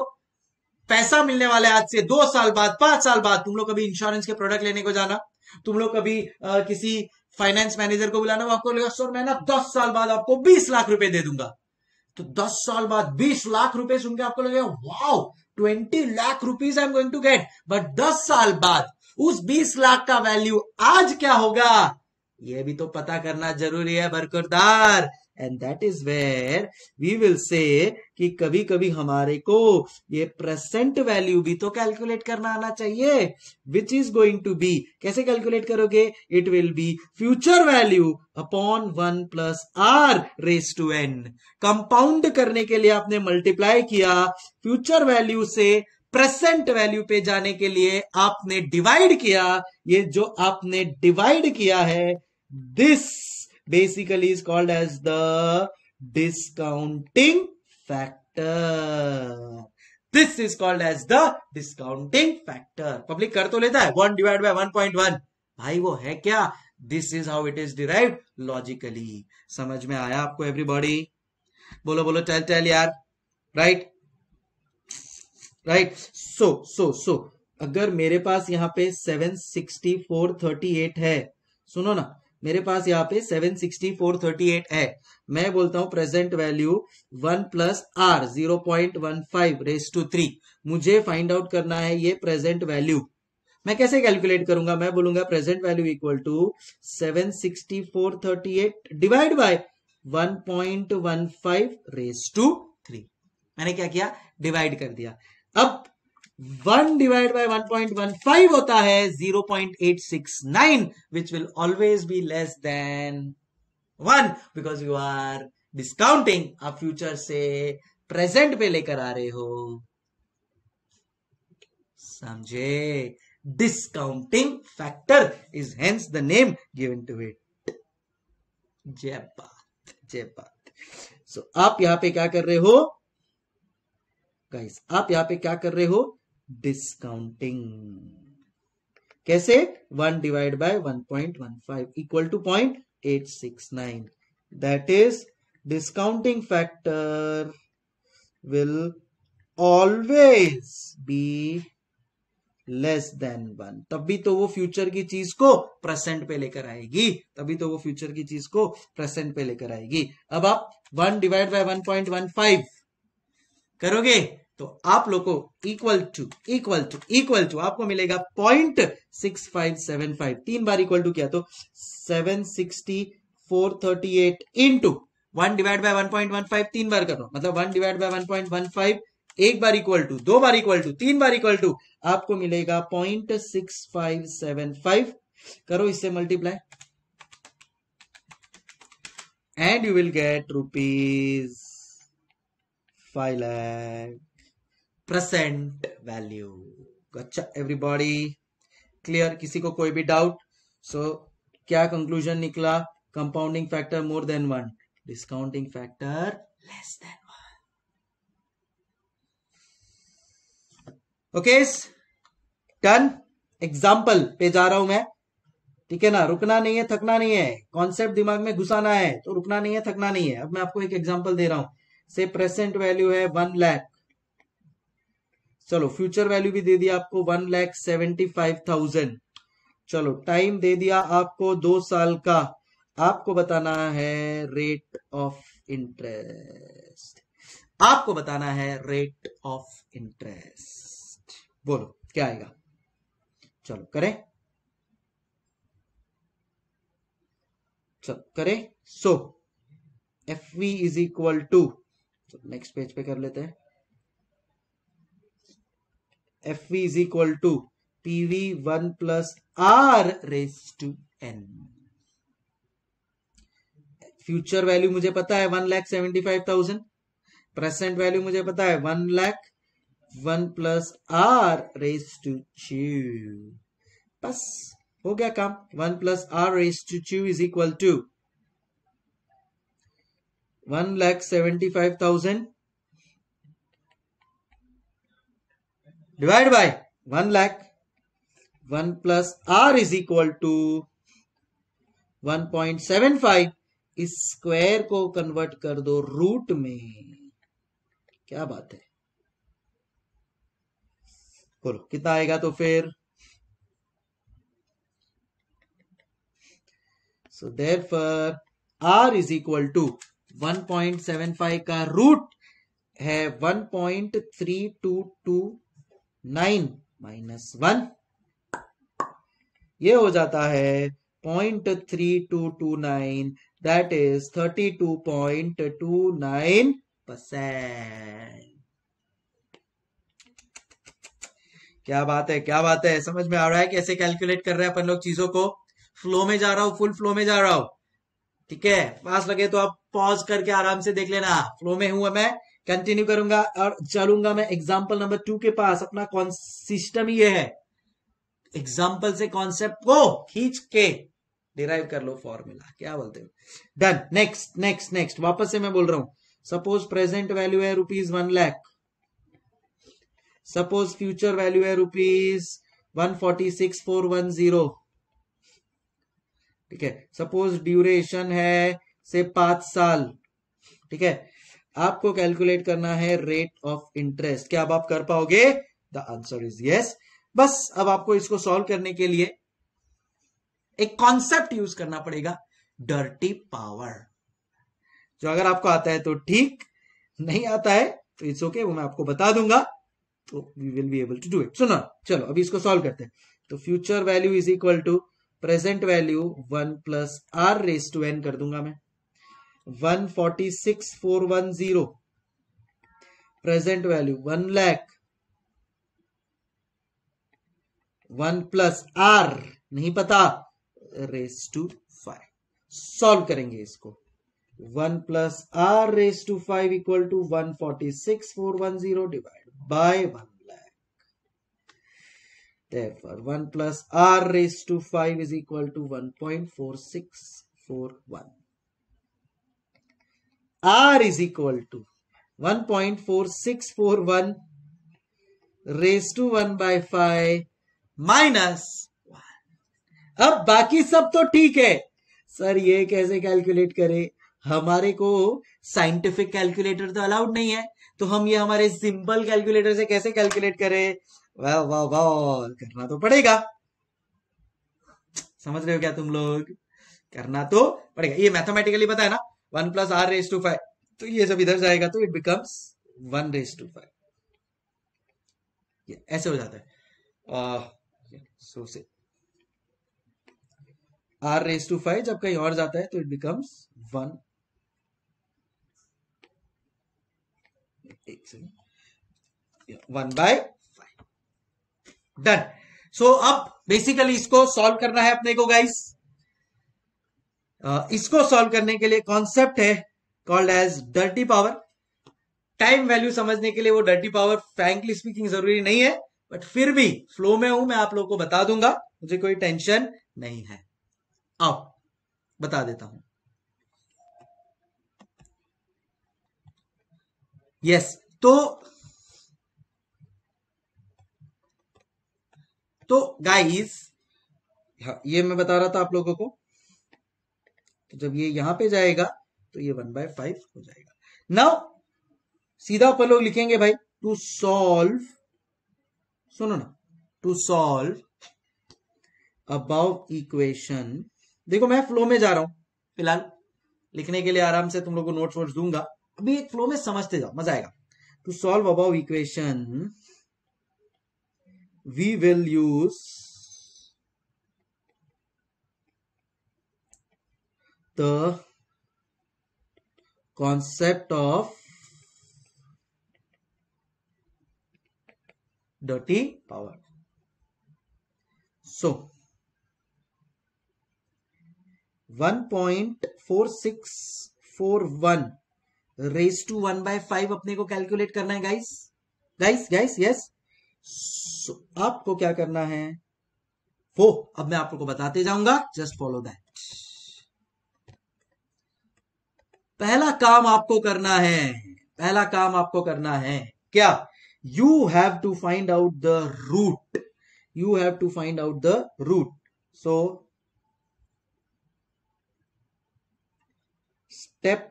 पैसा मिलने वाला है आज से दो साल बाद पांच साल बाद तुम लोग कभी इंश्योरेंस के प्रोडक्ट लेने को जाना तुम लोग कभी आ, किसी फाइनेंस मैनेजर को बुलाना आपको लगेगा सर मैं ना दस साल बाद आपको बीस लाख रुपए दे दूंगा तो दस साल बाद बीस लाख रुपए सुन के आपको लगेगा wow twenty lakh rupees I am going to get but दस साल बाद उस बीस लाख का वैल्यू आज क्या होगा यह भी तो पता करना जरूरी है बरकरदार and that is where we will say कि कभी कभी हमारे को ये प्रेजेंट वैल्यू भी तो कैलकुलेट करना आना चाहिए which is going to be कैसे कैलकुलेट करोगे it will be future value upon one plus R raise to N compound करने के लिए आपने मल्टीप्लाई किया फ्यूचर वैल्यू से प्रेजेंट वैल्यू पे जाने के लिए आपने डिवाइड किया ये जो आपने डिवाइड किया है this basically is called as the discounting factor. This is called as the discounting factor. Public कर तो लेता है one divide by one point one भाई वो है क्या this is how it is derive logically समझ में आया आपको एवरीबॉडी बोलो बोलो चल चल यार राइट राइट सो सो सो अगर मेरे पास यहाँ पे seven sixty four thirty eight है सुनो ना मेरे पास यहाँ पे seven sixty four thirty eight है मैं बोलता हूँ present value one plus R zero point one five raise to three मुझे फाइंड आउट करना है ये प्रेजेंट वैल्यू मैं कैसे कैलकुलेट करूंगा मैं बोलूंगा present value equal to seven sixty four thirty eight divide by one point one five raise to three मैंने क्या किया डिवाइड कर दिया अब वन डिवाइड बाय फाइव होता है zero point eight six nine which will always be less than one because you are discounting आप future से प्रेजेंट पे लेकर आ रहे हो समझे discounting factor is hence the name given to it जय बात जय बात सो आप यहां पे क्या कर रहे हो गाइस आप यहां पे क्या कर रहे हो डिस्काउंटिंग कैसे one divide by one point one five equal to point eight six nine that is discounting factor will always be less than one तभी तो वो फ्यूचर की चीज को प्रेजेंट पे लेकर आएगी तभी तो वो फ्यूचर की चीज को प्रेजेंट पे लेकर आएगी अब आप one divide by one point one five करोगे तो आप लोग को equal to equal to equal to आपको मिलेगा point six five seven five तीन बार इक्वल टू किया तो seven sixty four thirty eight into one divide by one point one five तीन बार करो मतलब one divide by one point one five एक बार इक्वल टू दो बार इक्वल टू तीन बार इक्वल टू आपको मिलेगा point six five seven five करो इससे multiply and you will get rupees five lakh present value अच्छा एवरीबॉडी क्लियर किसी को कोई भी डाउट सो so, क्या कंक्लूजन निकला compounding factor more than one discounting factor less than one okay done example पे जा रहा हूं मैं ठीक है ना रुकना नहीं है थकना नहीं है कॉन्सेप्ट दिमाग में घुसाना है तो रुकना नहीं है थकना नहीं है अब मैं आपको एक एग्जाम्पल दे रहा हूं से प्रेजेंट वैल्यू है वन लैख चलो फ्यूचर वैल्यू भी दे दिया आपको one lakh seventy five thousand चलो टाइम दे दिया आपको दो साल का आपको बताना है रेट ऑफ इंटरेस्ट आपको बताना है रेट ऑफ इंटरेस्ट बोलो क्या आएगा चलो करें चलो करें so F V is equal to next page पे कर लेते हैं F is equal to P V one plus R raise to N future value मुझे पता है one lakh seventy five thousand present value मुझे पता है one lakh one plus R race to च्यू बस हो गया काम one plus R race to च्यू is equal to one lakh seventy five thousand divide by one lakh one plus R is equal to one point seven five इस square को convert कर दो रूट में क्या बात है बोलो कितना आएगा तो फिर so therefore R is equal to one point seven five का रूट है one point three two two nine minus one ये हो जाता है point three two two nine that is thirty two point two nine percent क्या बात है क्या बात है समझ में आ रहा है कैसे कैलकुलेट कर रहे हैं अपन लोग चीजों को फ्लो में जा रहा हूं फुल फ्लो में जा रहा हूं ठीक है पास लगे तो आप पॉज करके आराम से देख लेना फ्लो में हूं मैं कंटिन्यू करूंगा और चलूंगा मैं एग्जाम्पल नंबर टू के पास अपना सिस्टम ये है एग्जाम्पल से कॉन्सेप्ट को खींच के डिराइव कर लो फॉर्मूला क्या बोलते हो डन नेक्स्ट नेक्स्ट नेक्स्ट वापस से मैं बोल रहा हूं सपोज प्रेजेंट वैल्यू है rupees one lakh suppose future value है rupees one forty six four one zero ठीक है सपोज ड्यूरेशन है से पांच साल ठीक है आपको कैलकुलेट करना है रेट ऑफ इंटरेस्ट क्या अब आप कर पाओगे द आंसर इज यस बस अब आपको इसको सॉल्व करने के लिए एक कॉन्सेप्ट यूज करना पड़ेगा डर्टी पावर जो अगर आपको आता है तो ठीक नहीं आता है तो इट्स ओके okay, वो मैं आपको बता दूंगा तो we will be able to do it सुनो चलो अभी इसको सॉल्व करते हैं तो future value is equal to present value one plus R raise to N कर दूंगा मैं one forty six four one zero present value one lakh one plus R नहीं पता रेस टू फाइव सॉल्व करेंगे इसको one plus R race to five equal to one forty six four one zero divide by one one plus R race to five is equal to one point four six four one R is equal to 1.4641 raised to 1 by 5 minus अब बाकी सब तो ठीक है sir ये कैसे calculate करें हमारे को साइंटिफिक कैलकुलेटर तो अलाउड नहीं है तो हम ये हमारे सिंपल कैलकुलेटर से कैसे कैलकुलेट करें वाह वाह वाह करना तो पड़ेगा समझ रहे हो क्या तुम लोग करना तो पड़ेगा ये मैथमेटिकली पता है ना one plus R race to five तो ये सब इधर जाएगा तो it becomes one raise to five ऐसे हो जाता है सो से आर रेस टू फाइव जब कहीं और जाता है तो इट बिकम्स वन एक one by five done so अब बेसिकली इसको सॉल्व करना है अपने को गाइस इसको सॉल्व करने के लिए कॉन्सेप्ट है called as dirty power time value समझने के लिए वो डर्टी पावर फ्रेंकली स्पीकिंग जरूरी नहीं है बट फिर भी फ्लो में हूं मैं आप लोगों को बता दूंगा मुझे कोई टेंशन नहीं है आओ बता देता हूं यस yes, तो तो गाइस हाँ, ये मैं बता रहा था आप लोगों को तो जब ये यहां पे जाएगा तो ये वन बाय फाइव हो जाएगा नाउ सीधा ऊपर लोग लिखेंगे भाई टू सॉल्व सुनो ना टू सॉल्व अबाउ इक्वेशन देखो मैं फ्लो में जा रहा हूं फिलहाल लिखने के लिए आराम से तुम लोग को नोट्स वोट्स दूंगा अभी एक फ्लो में समझते जाओ मजा आएगा to solve above equation we will use the concept of dirty power. So 1.4641 raised to 1 by 5 अपने को कैलकुलेट करना है गाइस गाइस गाइस यस आपको क्या करना है वो अब मैं आप लोग को बताते जाऊंगा जस्ट फॉलो दैट पहला काम आपको करना है पहला काम आपको करना है क्या you have to find out the root you have to find out the root so step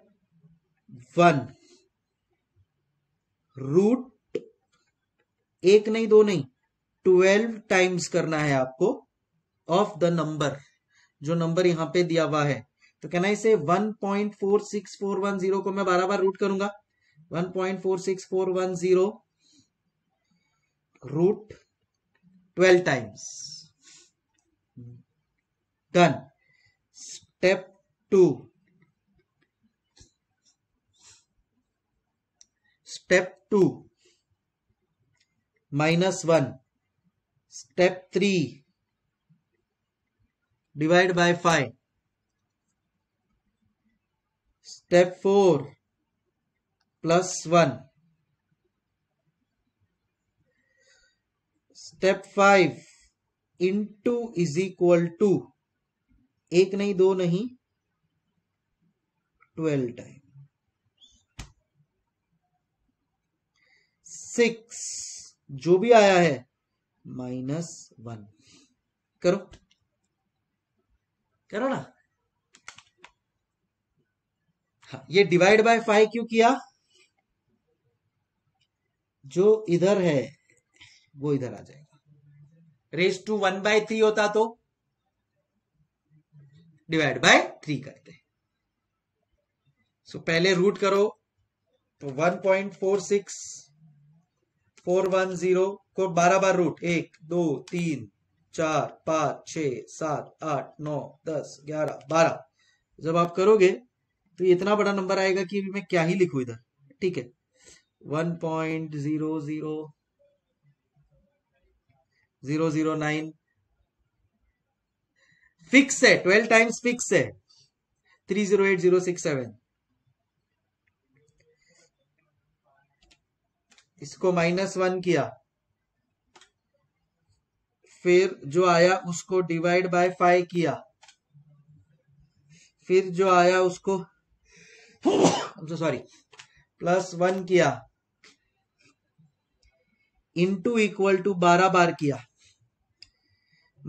one root एक नहीं दो नहीं ट्वेल्व टाइम्स करना है आपको ऑफ द नंबर जो नंबर यहां पे दिया हुआ है तो कहना इसे 1.46410 को मैं बारह बार रूट करूंगा 1.46410 root 12 times done step two step two minus one step three divide by five step four plus one step five into is equal to एक नहीं दो नहीं ट्वेल्व टाइम सिक्स जो भी आया है माइनस वन करो करो ना हाँ, ये डिवाइड बाय फाइव क्यों किया जो इधर है वो इधर आ जाएगा raise to one by three होता तो डिवाइड बाय थ्री करते सो so, पहले रूट करो तो one point four six four one zero को बारह बार रूट एक दो तीन चार पांच छ सात आठ नौ दस ग्यारह बारह जब आप करोगे तो ये इतना बड़ा नंबर आएगा कि मैं क्या ही लिखू इधर ठीक है one point zero zero zero zero nine fix है ट्वेल्व टाइम्स फिक्स है three zero eight zero six seven इसको माइनस वन किया फिर जो आया उसको डिवाइड बाय फाइव किया फिर जो आया उसको सॉरी प्लस वन किया इंटू इक्वल टू बारह बार किया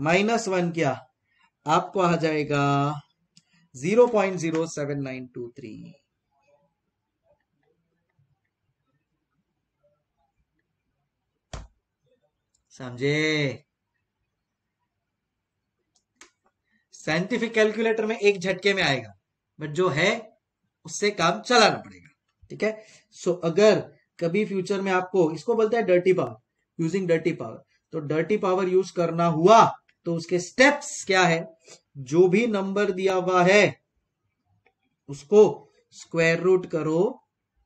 माइनस वन किया आपको आ जाएगा zero point zero seven nine two three समझे साइंटिफिक कैलकुलेटर में एक झटके में आएगा बट जो है उससे काम चलाना पड़ेगा ठीक है सो अगर कभी फ्यूचर में आपको इसको बोलते हैं dirty power using dirty power तो डर्टी पावर यूज करना हुआ तो उसके स्टेप्स क्या है जो भी नंबर दिया हुआ है उसको स्क्वायर रूट करो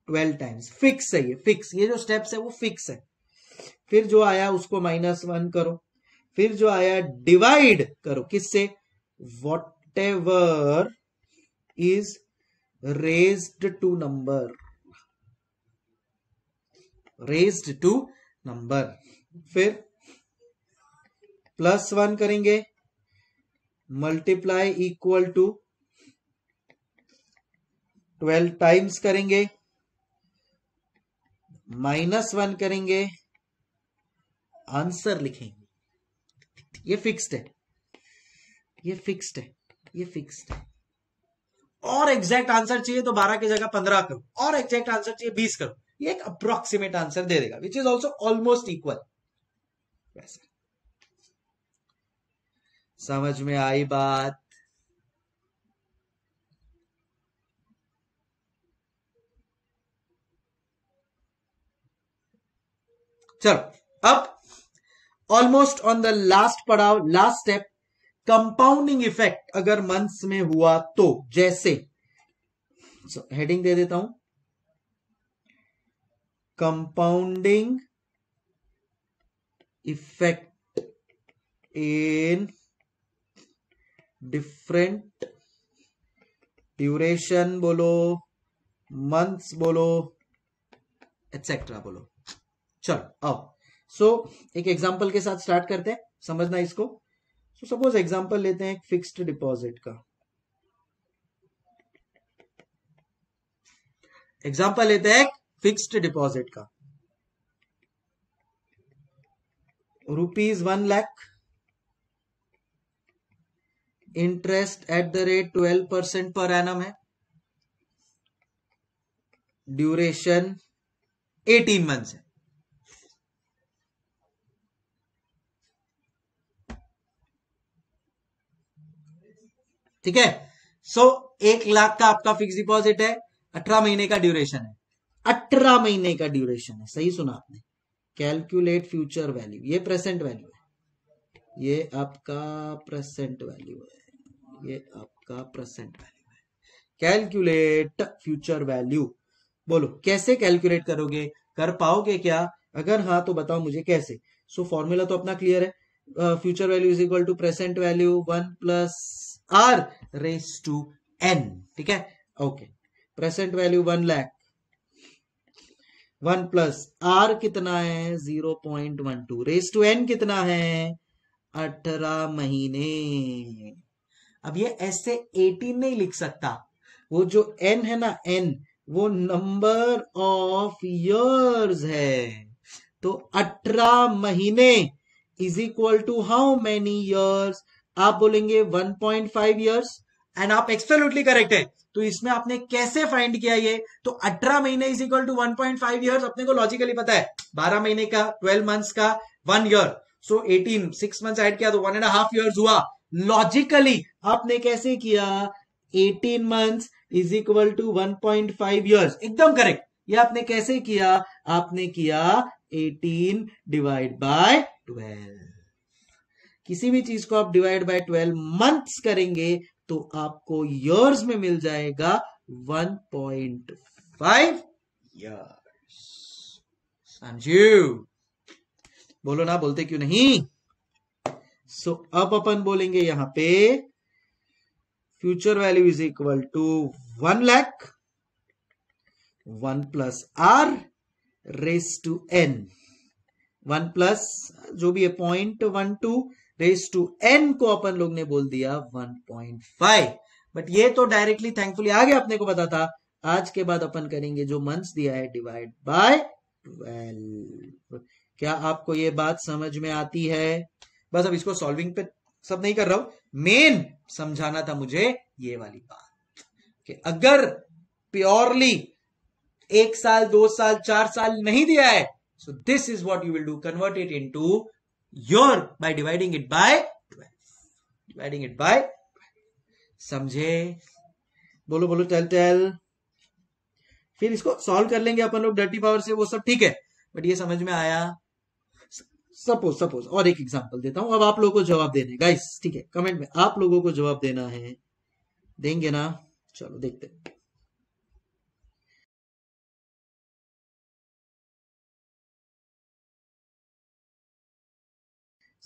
ट्वेल्व टाइम्स फिक्स है ये फिक्स ये जो स्टेप्स है वो फिक्स है फिर जो आया उसको माइनस वन करो फिर जो आया डिवाइड करो किससे whatever is raised to number raised to number फिर प्लस वन करेंगे multiply equal to twelve times करेंगे माइनस वन करेंगे आंसर लिखेंगे ये फिक्स्ड है ये फिक्स्ड है ये फिक्स्ड है और एग्जैक्ट आंसर चाहिए तो बारह की जगह पंद्रह करो और एग्जैक्ट आंसर चाहिए बीस करो ये एक अप्रोक्सीमेट आंसर दे देगा which is also almost equal वैसे समझ में आई बात चलो अब ऑलमोस्ट ऑन द लास्ट पड़ाव लास्ट स्टेप कंपाउंडिंग इफेक्ट अगर मंथ्स में हुआ तो जैसे हेडिंग so, दे देता हूं compounding effect in different duration बोलो मंथ्स बोलो एटसेट्रा बोलो चलो आओ सो so, एक एग्जांपल के साथ स्टार्ट करते हैं समझना इसको सो सपोज एग्जांपल लेते हैं एक फिक्स्ड डिपॉजिट का एग्जांपल लेते हैं एक फिक्स्ड डिपॉजिट का rupees one lakh interest at the rate twelve percent per annum है ड्यूरेशन एटीन मंथ्स है ठीक है सो एक लाख का आपका फिक्स डिपॉजिट है अठारह महीने का ड्यूरेशन है अठारह महीने का ड्यूरेशन है सही सुना आपने कैलकुलेट फ्यूचर वैल्यू ये प्रेजेंट वैल्यू है ये आपका प्रेजेंट वैल्यू है ये आपका प्रेजेंट वैल्यू है कैलकुलेट फ्यूचर वैल्यू बोलो कैसे कैलकुलेट करोगे कर पाओगे क्या अगर हाँ तो बताओ मुझे कैसे सो so, फॉर्मूला तो अपना क्लियर है future value is equal to present value one plus R raise to N ठीक है okay present value one lakh one plus R कितना है zero point one two raise to N कितना है अठारह महीने अब ये ऐसे एटीन नहीं लिख सकता वो जो एन है ना एन वो नंबर ऑफ इयर्स है तो अठारह महीने is equal to how many years आप बोलेंगे 1.5 पॉइंट ईयर्स एंड आप एक्सपेल्यूटली करेक्ट है तो इसमें आपने कैसे फाइंड किया ये तो 18 महीने is equal to 1.5 point years अपने को लॉजिकली पता है 12 महीने का 12 मंथ्स का one year so 18 six months add किया तो वन एंड हाफ ईयर हुआ लॉजिकली आपने कैसे किया 18 months is equal to 1.5 point years एकदम करेक्ट ये आपने कैसे किया आपने किया 18 डिवाइड बाय 12 किसी भी चीज को आप डिवाइड बाय ट्वेल्व मंथ्स करेंगे तो आपको ईयर्स में मिल जाएगा वन पॉइंट फाइव ईयर्स बोलो ना बोलते क्यों नहीं सो so, अब अपन बोलेंगे यहां पे future value is equal to one lakh one plus R raise to एन वन प्लस जो भी है point one two raise to N को अपन लोग ने बोल दिया 1.5 बट ये तो डायरेक्टली थैंकफुली आगे अपने को पता था आज के बाद अपन करेंगे जो मंथ दिया है डिवाइड बाय 12 क्या आपको ये बात समझ में आती है बस अब इसको सॉल्विंग पे सब नहीं कर रहा हूं मेन समझाना था मुझे ये वाली बात कि अगर प्योरली एक साल दो साल चार साल नहीं दिया है so this is what you will do convert it into your by dividing it by dividing it by समझे बोलो बोलो चल चल फिर इसको सॉल्व कर लेंगे अपन लोग डर्टी पावर से वो सब ठीक है बट ये समझ में आया सपोज सपोज और एक एग्जांपल देता हूं अब आप लोगों को जवाब देने गाइस ठीक है कमेंट में आप लोगों को जवाब देना है देंगे ना चलो देखते हैं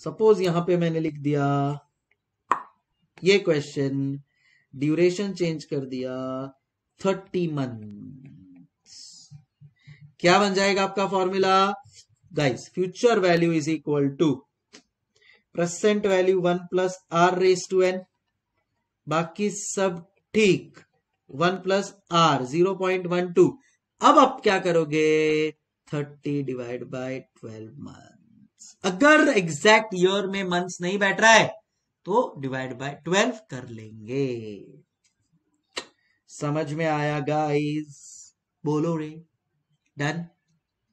सपोज यहां पे मैंने लिख दिया ये क्वेश्चन ड्यूरेशन चेंज कर दिया थर्टी मंथ क्या बन जाएगा आपका formula guys future value is equal to present value one plus R raise to N बाकी सब ठीक one plus R zero point one two अब आप क्या करोगे thirty divide by twelve month अगर एग्जैक्ट ईयर में मंथ्स नहीं बैठ रहा है तो डिवाइड बाय ट्वेल्व कर लेंगे समझ में आया गाइस बोलो रे डन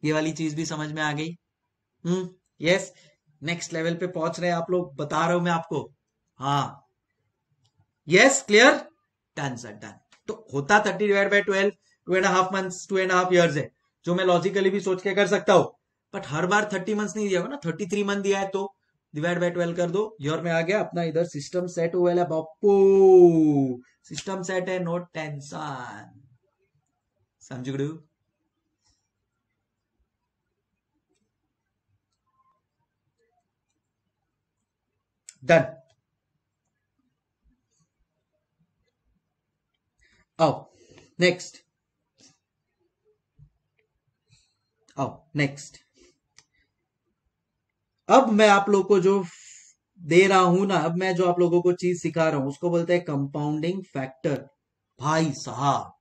ये वाली चीज भी समझ में आ गई हम्म यस नेक्स्ट लेवल पे पहुंच रहे हैं आप लोग बता रहा हूं मैं आपको हाँ yes clear done sir done तो होता thirty divide by twelve two and half month two and half years है जो मैं लॉजिकली भी सोच के कर सकता हूं बट हर बार थर्टी मंथ नहीं दिया होगा ना थर्टी थ्री मंथ दिया है तो डिवाइड बाय ट्वेल्व कर दो योर में आ गया अपना इधर सिस्टम सेट हुआ है बापू सिस्टम सेट है नो टेंशन समझ गए डन आओ नेक्स्ट आओ नेक्स्ट अब मैं आप लोग को जो दे रहा हूं ना अब मैं जो आप लोगों को चीज सिखा रहा हूं उसको बोलते हैं कंपाउंडिंग फैक्टर भाई साहब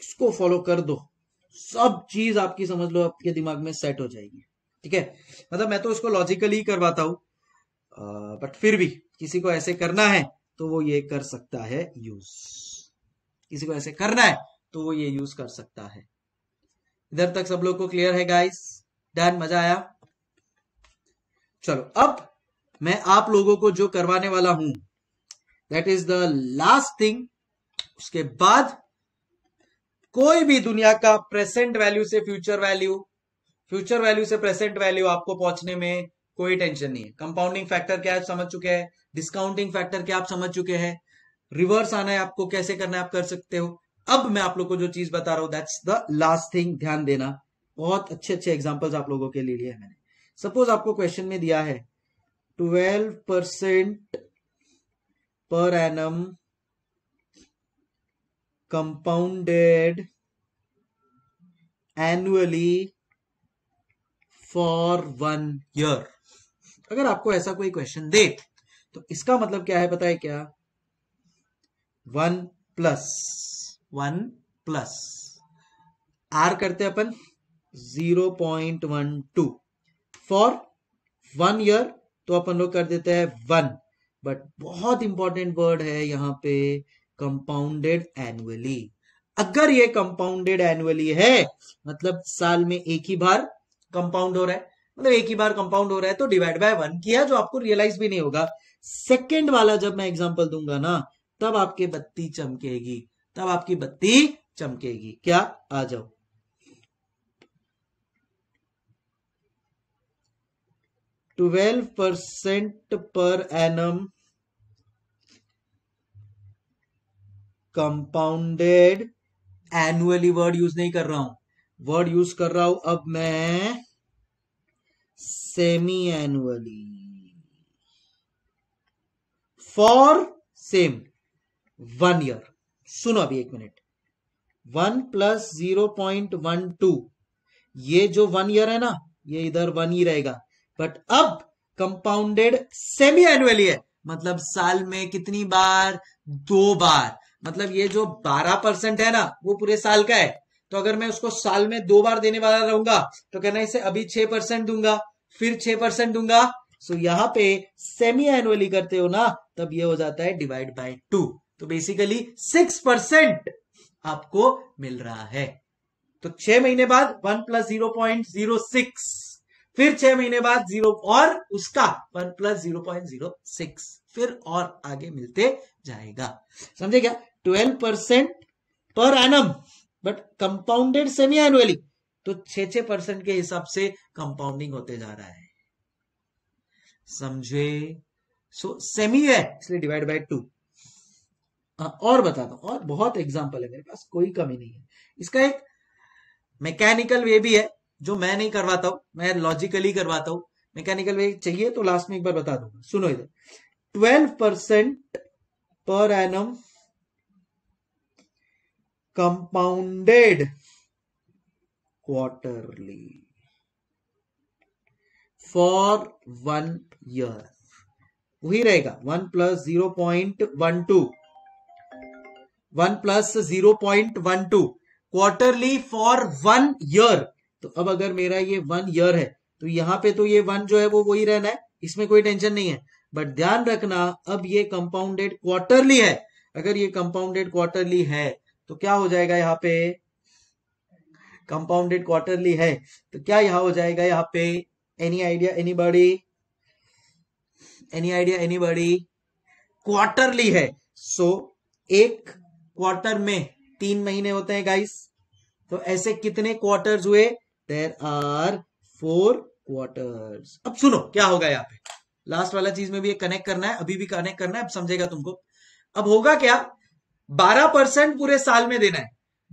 इसको फॉलो कर दो सब चीज आपकी समझ लो आपके दिमाग में सेट हो जाएगी ठीक है मतलब मैं तो इसको लॉजिकली ही करवाता हूं बट फिर भी किसी को ऐसे करना है तो वो ये कर सकता है यूज किसी को ऐसे करना है तो वो ये यूज कर सकता है इधर तक सब लोग को क्लियर है गाइस डन मजा आया चलो अब मैं आप लोगों को जो करवाने वाला हूं that is the last thing उसके बाद कोई भी दुनिया का प्रेजेंट वैल्यू से फ्यूचर वैल्यू फ्यूचर वैल्यू से प्रेजेंट वैल्यू आपको पहुंचने में कोई टेंशन नहीं है कंपाउंडिंग फैक्टर क्या समझ चुके हैं डिस्काउंटिंग फैक्टर क्या आप समझ चुके हैं रिवर्स आना है आपको कैसे करना है आप कर सकते हो अब मैं आप लोग को जो चीज बता रहा हूं दैट्स द लास्ट थिंग ध्यान देना बहुत अच्छे अच्छे एग्जाम्पल्स आप लोगों के लिए लिए मैंने सपोज आपको क्वेश्चन में दिया है twelve percent per annum compounded annually for one year अगर आपको ऐसा कोई क्वेश्चन दे तो इसका मतलब क्या है पता है क्या one plus one plus R करते अपन zero point one two for one year तो अपन लोग कर देते हैं वन बट बहुत इंपॉर्टेंट वर्ड है यहां पे कंपाउंडेड एनुअली अगर ये कंपाउंडेड एनुअली है मतलब साल में एक ही बार कंपाउंड हो रहा है मतलब एक ही बार कंपाउंड हो रहा है तो डिवाइड बाय वन किया जो आपको रियलाइज भी नहीं होगा सेकेंड वाला जब मैं एग्जाम्पल दूंगा ना तब आपकी बत्ती चमकेगी तब आपकी बत्ती चमकेगी क्या आ जाओ twelve percent per annum compounded annually word use नहीं कर रहा हूं वर्ड यूज कर रहा हूं अब मैं semi annually for same one year सुनो अभी एक minute one plus zero point one two ये जो वन ईयर है ना ये इधर वन ही रहेगा बट अब कंपाउंडेड सेमी एनुअली है मतलब साल में कितनी बार दो बार मतलब ये जो बारह परसेंट है ना वो पूरे साल का है तो अगर मैं उसको साल में दो बार देने वाला रहूंगा तो कहना इसे अभी छह परसेंट दूंगा फिर छह परसेंट दूंगा सो यहां यहाँ पे सेमी एनुअली करते हो ना तब ये हो जाता है डिवाइड बाय टू तो बेसिकली सिक्स परसेंट आपको मिल रहा है तो छह महीने बाद one plus zero point zero six फिर छह महीने बाद जीरो और उसका one plus zero point zero six फिर और आगे मिलते जाएगा समझे क्या twelve percent per annum but compounded semi annually तो छह छह परसेंट के हिसाब से कंपाउंडिंग होते जा रहा है समझे सो सेमी है इसलिए डिवाइड बाय टू और बता दो और बहुत एग्जाम्पल है मेरे पास कोई कमी नहीं है इसका एक मैकेनिकल वे भी है जो मैं नहीं करवाता हूं मैं लॉजिकली करवाता हूं मैकेनिकल वे चाहिए तो लास्ट में एक बार बता दूंगा सुनो इधर twelve percent per annum compounded quarterly for one year वही रहेगा one plus zero point one two one plus zero point one two quarterly for one year तो अब अगर मेरा ये वन ईयर है तो यहाँ पे तो ये वन जो है वो वही रहना है इसमें कोई टेंशन नहीं है बट ध्यान रखना अब ये कंपाउंडेड क्वार्टरली है अगर ये कंपाउंडेड क्वार्टरली है तो क्या हो जाएगा यहाँ पे कंपाउंडेड क्वार्टरली है तो क्या यहाँ हो जाएगा यहाँ पे any idea anybody any idea anybody quarterly है सो so, एक क्वार्टर में तीन महीने होते हैं गाइस तो ऐसे कितने क्वार्टर्स हुए देर आर फोर क्वार्टर्स अब सुनो क्या होगा यहाँ पे लास्ट वाला चीज में भी कनेक्ट करना है अभी भी कनेक्ट करना है अब समझेगा तुमको अब होगा क्या बारह परसेंट पूरे साल में देना है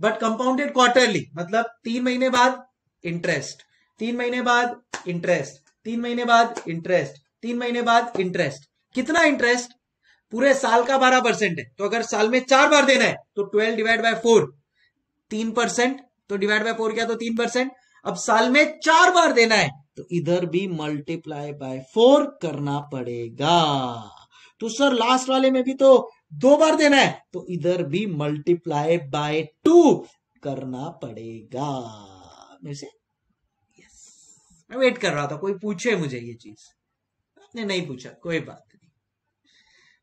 बट कंपाउंडेड क्वार्टरली मतलब तीन महीने बाद इंटरेस्ट तीन महीने बाद इंटरेस्ट तीन महीने बाद इंटरेस्ट तीन महीने बाद इंटरेस्ट कितना इंटरेस्ट पूरे साल का बारह परसेंट है तो अगर साल में चार बार देना है तो ट्वेल्व डिवाइड बाय फोर तीन परसेंट तो डिवाइड बाय फोर क्या तो तीन परसेंट अब साल में चार बार देना है तो इधर भी मल्टीप्लाई बाय फोर करना पड़ेगा तो सर लास्ट वाले में भी तो दो बार देना है तो इधर भी मल्टीप्लाई बाय टू करना पड़ेगा मेरे से यस मैं वेट कर रहा था कोई पूछे मुझे ये चीज आपने नहीं पूछा कोई बात नहीं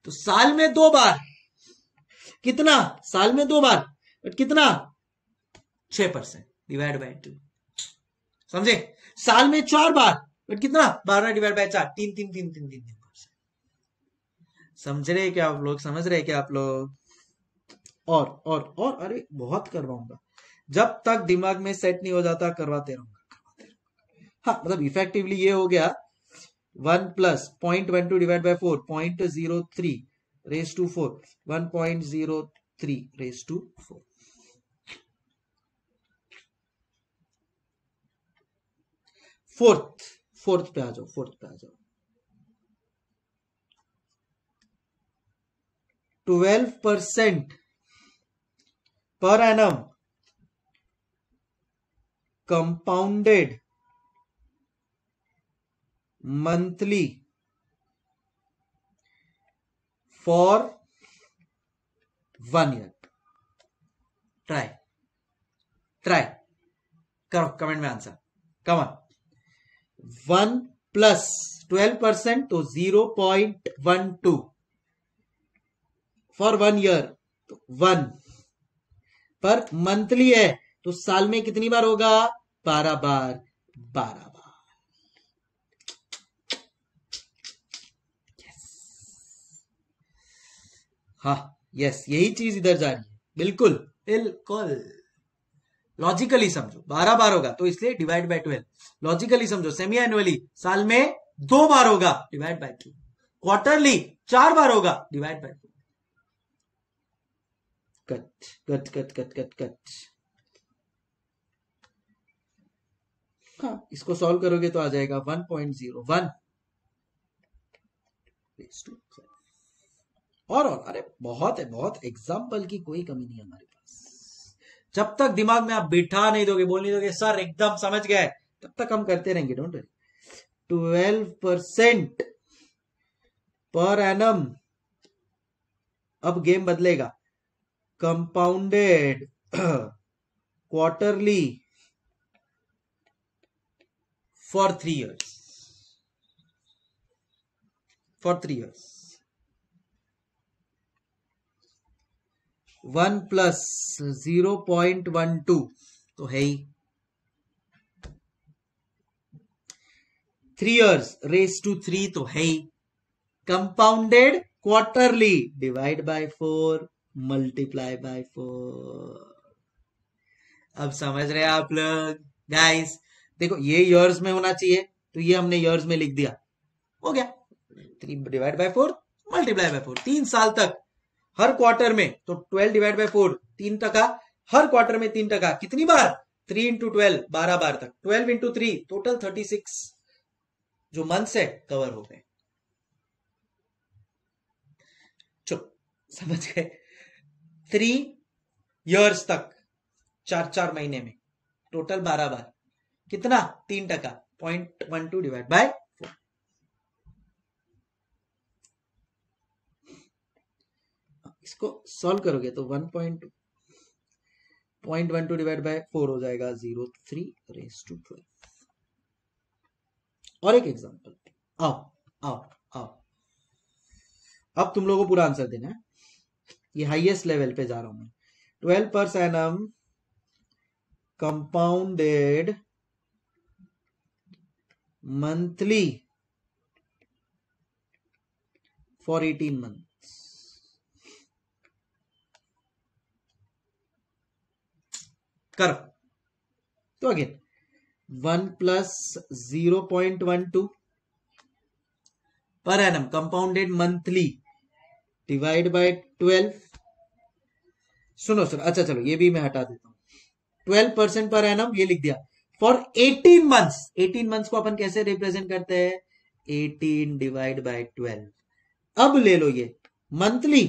तो साल में दो बार कितना साल में दो बार बट कितना छह परसेंट डिवाइड बाय टू समझे साल में चार बार बट कितना बारह डिवाइड बाय चार तीन तीन तीन तीन तीन तीन समझ रहे क्या आप लोग समझ रहे क्या आप लोग और और और अरे बहुत करवाऊंगा जब तक दिमाग में सेट नहीं हो जाता करवाते रहूंगा हाँ मतलब इफेक्टिवली ये हो गया one plus point one two divide by four point zero three raise two four one point zero three raise two four fourth fourth पे आ जाओ फोर्थ पे आ जाओ twelve percent per annum compounded monthly for one year try try करो comment में answer come on one plus twelve percent तो zero point one two for one year तो वन पर मंथली है तो साल में कितनी बार होगा बारह बार बारह बार हाँ यस यही चीज इधर जा रही है बिल्कुल बिल्कुल लॉजिकली समझो बारह बार होगा तो इसलिए डिवाइड बाय ट्वेल्व लॉजिकली समझो सेमी एनुअली साल में दो बार होगा डिवाइड बाय टू क्वार्टरली चार बार होगा divide by two cut cut cut cut cut cut इसको सॉल्व करोगे तो आ जाएगा वन पॉइंट जीरो वन और और अरे बहुत है बहुत एग्जाम्पल की कोई कमी नहीं हमारे जब तक दिमाग में आप बिठा नहीं दोगे बोल नहीं दोगे सर एकदम समझ गए तब तक हम करते रहेंगे don't worry twelve percent per annum अब गेम बदलेगा compounded quarterly for three years for three years one plus zero point one two तो है ही three years raise to three तो है ही compounded quarterly divide by four multiply by four अब समझ रहे हैं आप लोग गाइस देखो ये इयर्स में होना चाहिए तो ये हमने इयर्स में लिख दिया हो गया three divide by four multiply by four तीन साल तक हर क्वार्टर में तो ट्वेल्व डिवाइड बाय फोर तीन टका हर क्वार्टर में तीन टका कितनी बार थ्री इंटू ट्वेल्व बारह बार तक twelve into three total thirty six जो मंथ्स है कवर हो गए चुप समझ गए थ्री इयर्स तक चार चार महीने में टोटल बारह बार कितना तीन टका point one two divide by इसको सॉल्व करोगे तो one point point one two divide by four हो जाएगा zero three raise two twelve और एक एग्जाम्पल आओ आओ आओ अब तुम लोगों को पूरा आंसर देना है ये हाईएस्ट लेवल पे जा रहा हूं मैं twelve per annum compounded monthly for eighteen month करो तो again one plus zero point one two per annum compounded monthly divide by twelve सुनो सर अच्छा चलो ये भी मैं हटा देता हूं ट्वेल्व परसेंट पर एनम ये लिख दिया for eighteen months eighteen months को अपन कैसे रिप्रेजेंट करते हैं एटीन डिवाइड बाय ट्वेल्व अब ले लो ये monthly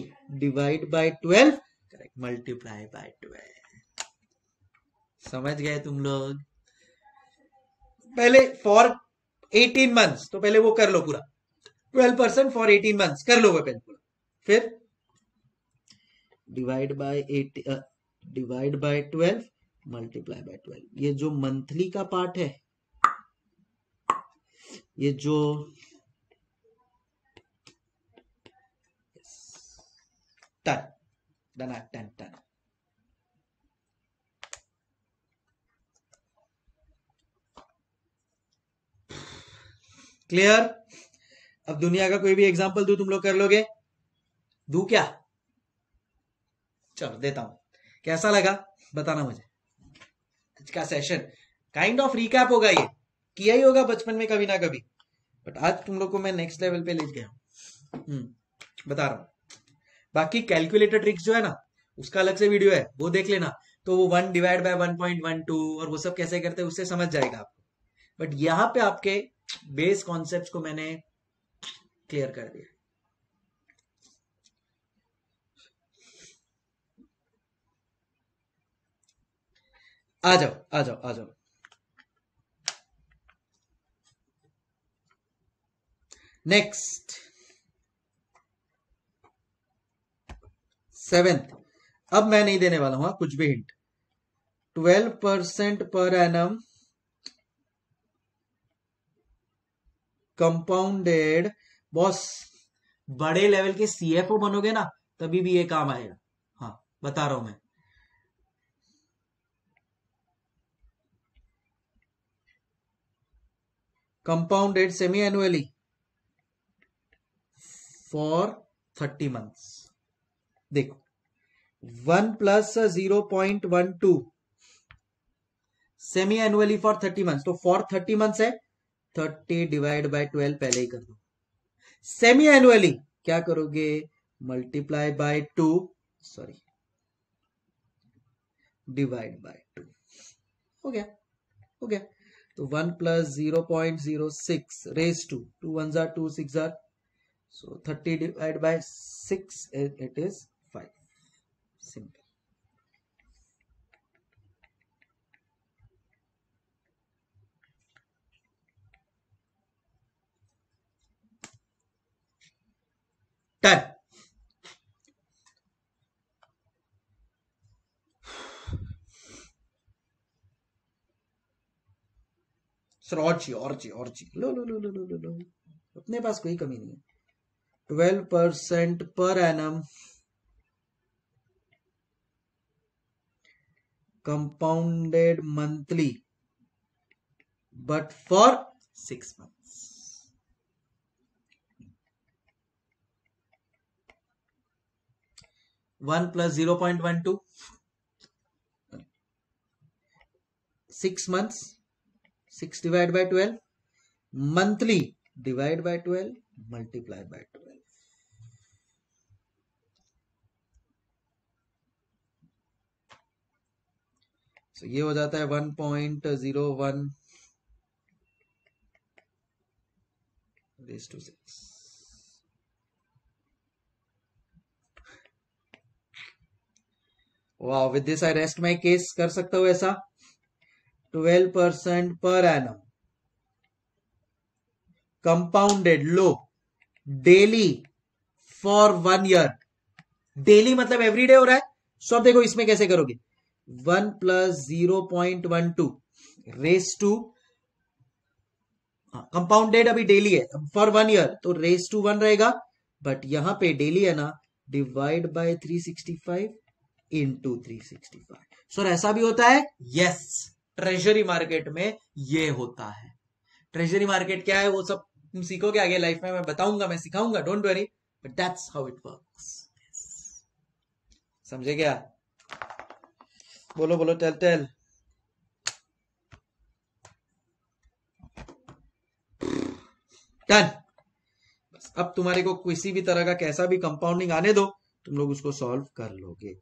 divide by twelve correct multiply by twelve समझ गए तुम लोग पहले फॉर 18 मंथ्स तो पहले वो कर लो पूरा 12 परसेंट फॉर 18 मंथ्स कर लो वेपन पूरा फिर divide by divide by 12 multiply by 12 ये जो मंथली का पार्ट है ये जो टन डन टन टन क्लियर अब दुनिया का कोई भी एग्जाम्पल दू तुम लोग कर लोगे दू क्या चलो देता हूं कैसा लगा बताना मुझे आज का सेशन काइंड ऑफ रिकैप होगा ये किया ही होगा बचपन में कभी ना कभी बट आज तुम लोग को मैं नेक्स्ट लेवल पे ले गया हूं हम्म, बता रहा हूं बाकी कैलकुलेटर ट्रिक्स जो है ना उसका अलग से वीडियो है वो देख लेना तो वो one divide by one point one two और वो सब कैसे करते हैं उससे समझ जाएगा आपको बट यहाँ पे आपके बेस कॉन्सेप्ट को मैंने क्लियर कर दिया आ जाओ आ जाओ आ जाओ नेक्स्ट सेवेंथ अब मैं नहीं देने वाला हूं हाँ, कुछ भी hint twelve percent per annum compounded boss बड़े लेवल के सीएफओ बनोगे ना तभी भी ये काम आएगा हाँ बता रहा हूं मैं compounded semi annually for thirty months देखो one plus zero point one two semi annually for thirty months तो फॉर थर्टी मंथ्स है थर्टी डिवाइड बाय ट्वेल्व पहले ही कर दो सेमी एनुअली क्या करोगे multiply by two sorry divide by two हो गया हो गया तो one plus zero point zero six raise two two one जार टू सिक्स जार so thirty divide by six it is टन सर और चाहिए और चाहिए और चाहिए लो लो लो लो लो लो लो अपने पास कोई कमी नहीं है twelve percent per annum compounded monthly but for six month one plus zero point one two six months six divide by twelve monthly divide by twelve multiply by twelve so ये हो जाता है one point zero one raise two six वाह with this I rest my case कर सकता हूं ऐसा twelve percent per annum compounded लो daily for one year daily मतलब एवरीडे हो रहा है सो अब देखो इसमें कैसे करोगे one plus zero point one two raise two compounded अभी डेली है फॉर वन ईयर तो रेस टू वन रहेगा बट यहां पे डेली है ना divide by three sixty five into three sixty five sir ऐसा भी होता है यस ट्रेजरी मार्केट में ये होता है ट्रेजरी मार्केट क्या है वो सब तुम सीखोगे आगे लाइफ में मैं बताऊंगा मैं सिखाऊंगा don't worry but that's how it works समझे क्या बोलो बोलो टेल टेल डन बस अब तुम्हारे को किसी भी तरह का कैसा भी कंपाउंडिंग आने दो तुम लोग उसको सॉल्व कर लोगे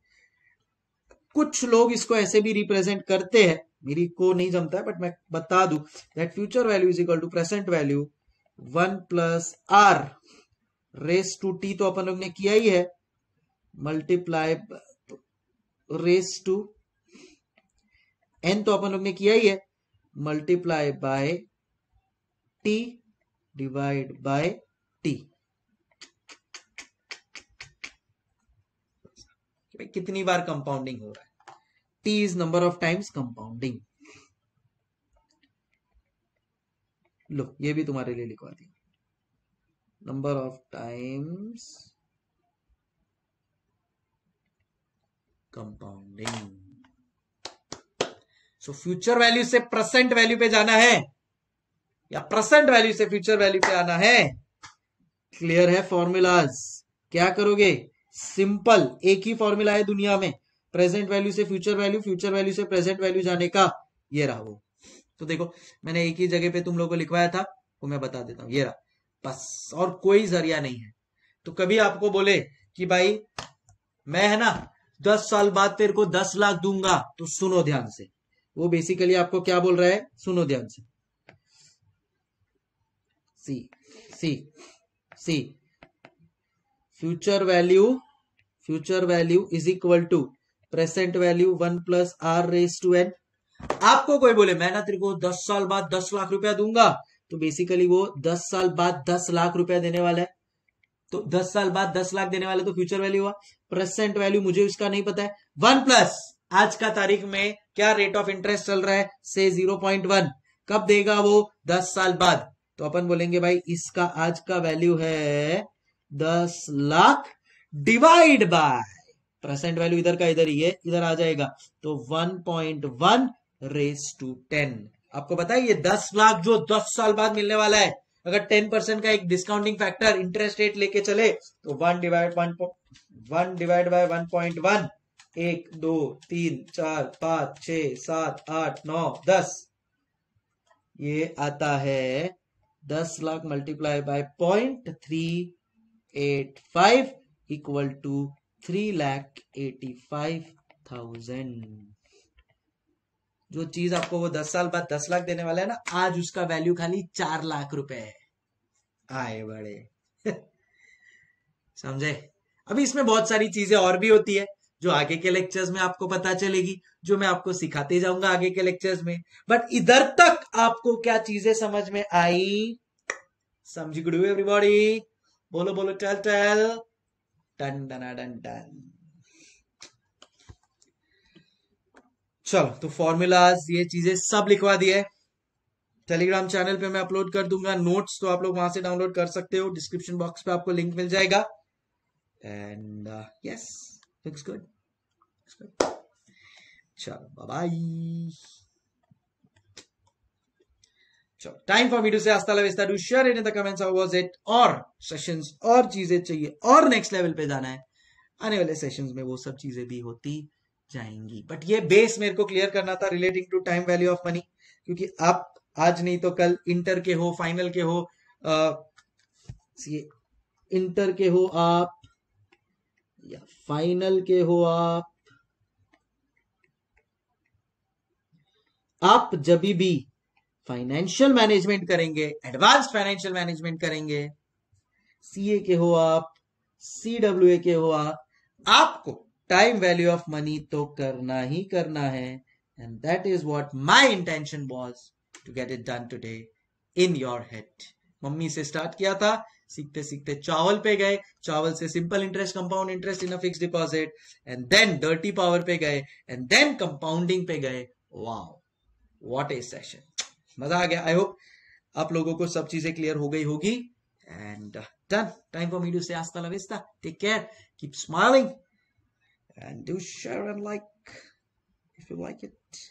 कुछ लोग इसको ऐसे भी रिप्रेजेंट करते हैं मेरी को नहीं जमता है बट मैं बता दू that future value is equal to present value one plus R race two T तो अपन लोग ने किया ही है मल्टीप्लाई रेस टू एन तो अपन लोग ने किया ही है multiply by T divide by T कि भाई कितनी बार कंपाउंडिंग हो रहा है T is number of times compounding लो ये भी तुम्हारे लिए लिखवा दिया number of times compounding so future value से प्रेजेंट वैल्यू पे जाना है या प्रेजेंट वैल्यू से फ्यूचर वैल्यू पे आना है क्लियर है फॉर्मूलाज क्या करोगे सिंपल एक ही फॉर्मूला है दुनिया में प्रेजेंट वैल्यू से फ्यूचर वैल्यू फ्यूचर वैल्यू से प्रेजेंट वैल्यू जाने का ये रहा वो तो देखो मैंने एक ही जगह पे तुम लोग को लिखवाया था वो मैं बता देता हूँ ये रहा बस और कोई जरिया नहीं है तो कभी आपको बोले कि भाई मैं है ना दस साल बाद तेरे को दस लाख दूंगा तो सुनो ध्यान से वो बेसिकली आपको क्या बोल रहा है सुनो ध्यान से C C C future value future value is equal to present value one plus R raise to N आपको कोई बोले मैं ना तेरे को दस साल बाद दस लाख रुपया दूंगा तो बेसिकली वो दस साल बाद दस लाख रुपया देने वाला है तो दस साल बाद दस लाख देने वाला तो फ्यूचर वैल्यू हुआ प्रेजेंट वैल्यू मुझे उसका नहीं पता है वन प्लस आज का तारीख में क्या रेट ऑफ इंटरेस्ट चल रहा है से जीरो पॉइंट वन कब देगा वो दस साल बाद तो अपन बोलेंगे भाई इसका आज का वैल्यू है दस lakh divide by present value इधर का इधर ही है इधर आ जाएगा तो one point one raise two ten आपको पता है ये दस लाख जो दस साल बाद मिलने वाला है अगर टेन परसेंट का एक डिस्काउंटिंग फैक्टर इंटरेस्ट रेट लेके चले तो one divide one one divide by one point one एक दो तीन चार पांच छ सात आठ नौ दस ये आता है दस lakh multiply by point three eight five equal to three lakh eighty five thousand जो चीज आपको वो दस साल बाद दस लाख देने वाला है ना आज उसका वैल्यू खाली चार लाख रुपए है आए बड़े समझे अभी इसमें बहुत सारी चीजें और भी होती है जो आगे के लेक्चर्स में आपको पता चलेगी जो मैं आपको सिखाते जाऊंगा आगे के लेक्चर्स में बट इधर तक आपको क्या चीजें समझ में आई समझ गुडू एवरीबॉडी बोलो बोलो टहल टहल टन डना डन डन चलो तो फॉर्मूलाज ये चीजें सब लिखवा दिए टेलीग्राम चैनल पे मैं अपलोड कर दूंगा नोट्स तो आप लोग वहां से डाउनलोड कर सकते हो डिस्क्रिप्शन बॉक्स पे आपको लिंक मिल जाएगा एंड यस लुक्स गुड चलो बाय चलो टाइम फॉर वीडियो से आस्था लवेस्ता do share in the comments how was it और सेशंस और चीजें चाहिए और नेक्स्ट लेवल पे जाना है आने वाले सेशंस में वो सब चीजें भी होती जाएंगी बट ये बेस मेरे को क्लियर करना था relating to time value of money क्योंकि आप आज नहीं तो कल इंटर के हो फाइनल के हो आ, इंटर के हो आप या फाइनल के हो आप आप जब भी फाइनेंशियल मैनेजमेंट करेंगे एडवांस फाइनेंशियल मैनेजमेंट करेंगे सीए के हो आप सीडब्ल्यू के हो आप आपको टाइम वैल्यू ऑफ मनी तो करना ही करना है and that is what my intention was to get it done today in your head mummy से स्टार्ट किया था सीखते सीखते चावल पे गए चावल से simple interest compound interest in fix deposit and then dirty power पे गए एंड देन कंपाउंडिंग पे गए वाओ व्हाट ए सेशन मजा आ गया आई होप आप लोगों को सब चीजें क्लियर हो गई होगी and done time for me to से आस्था लविस्ता take care keep smiling and do share and like if you like it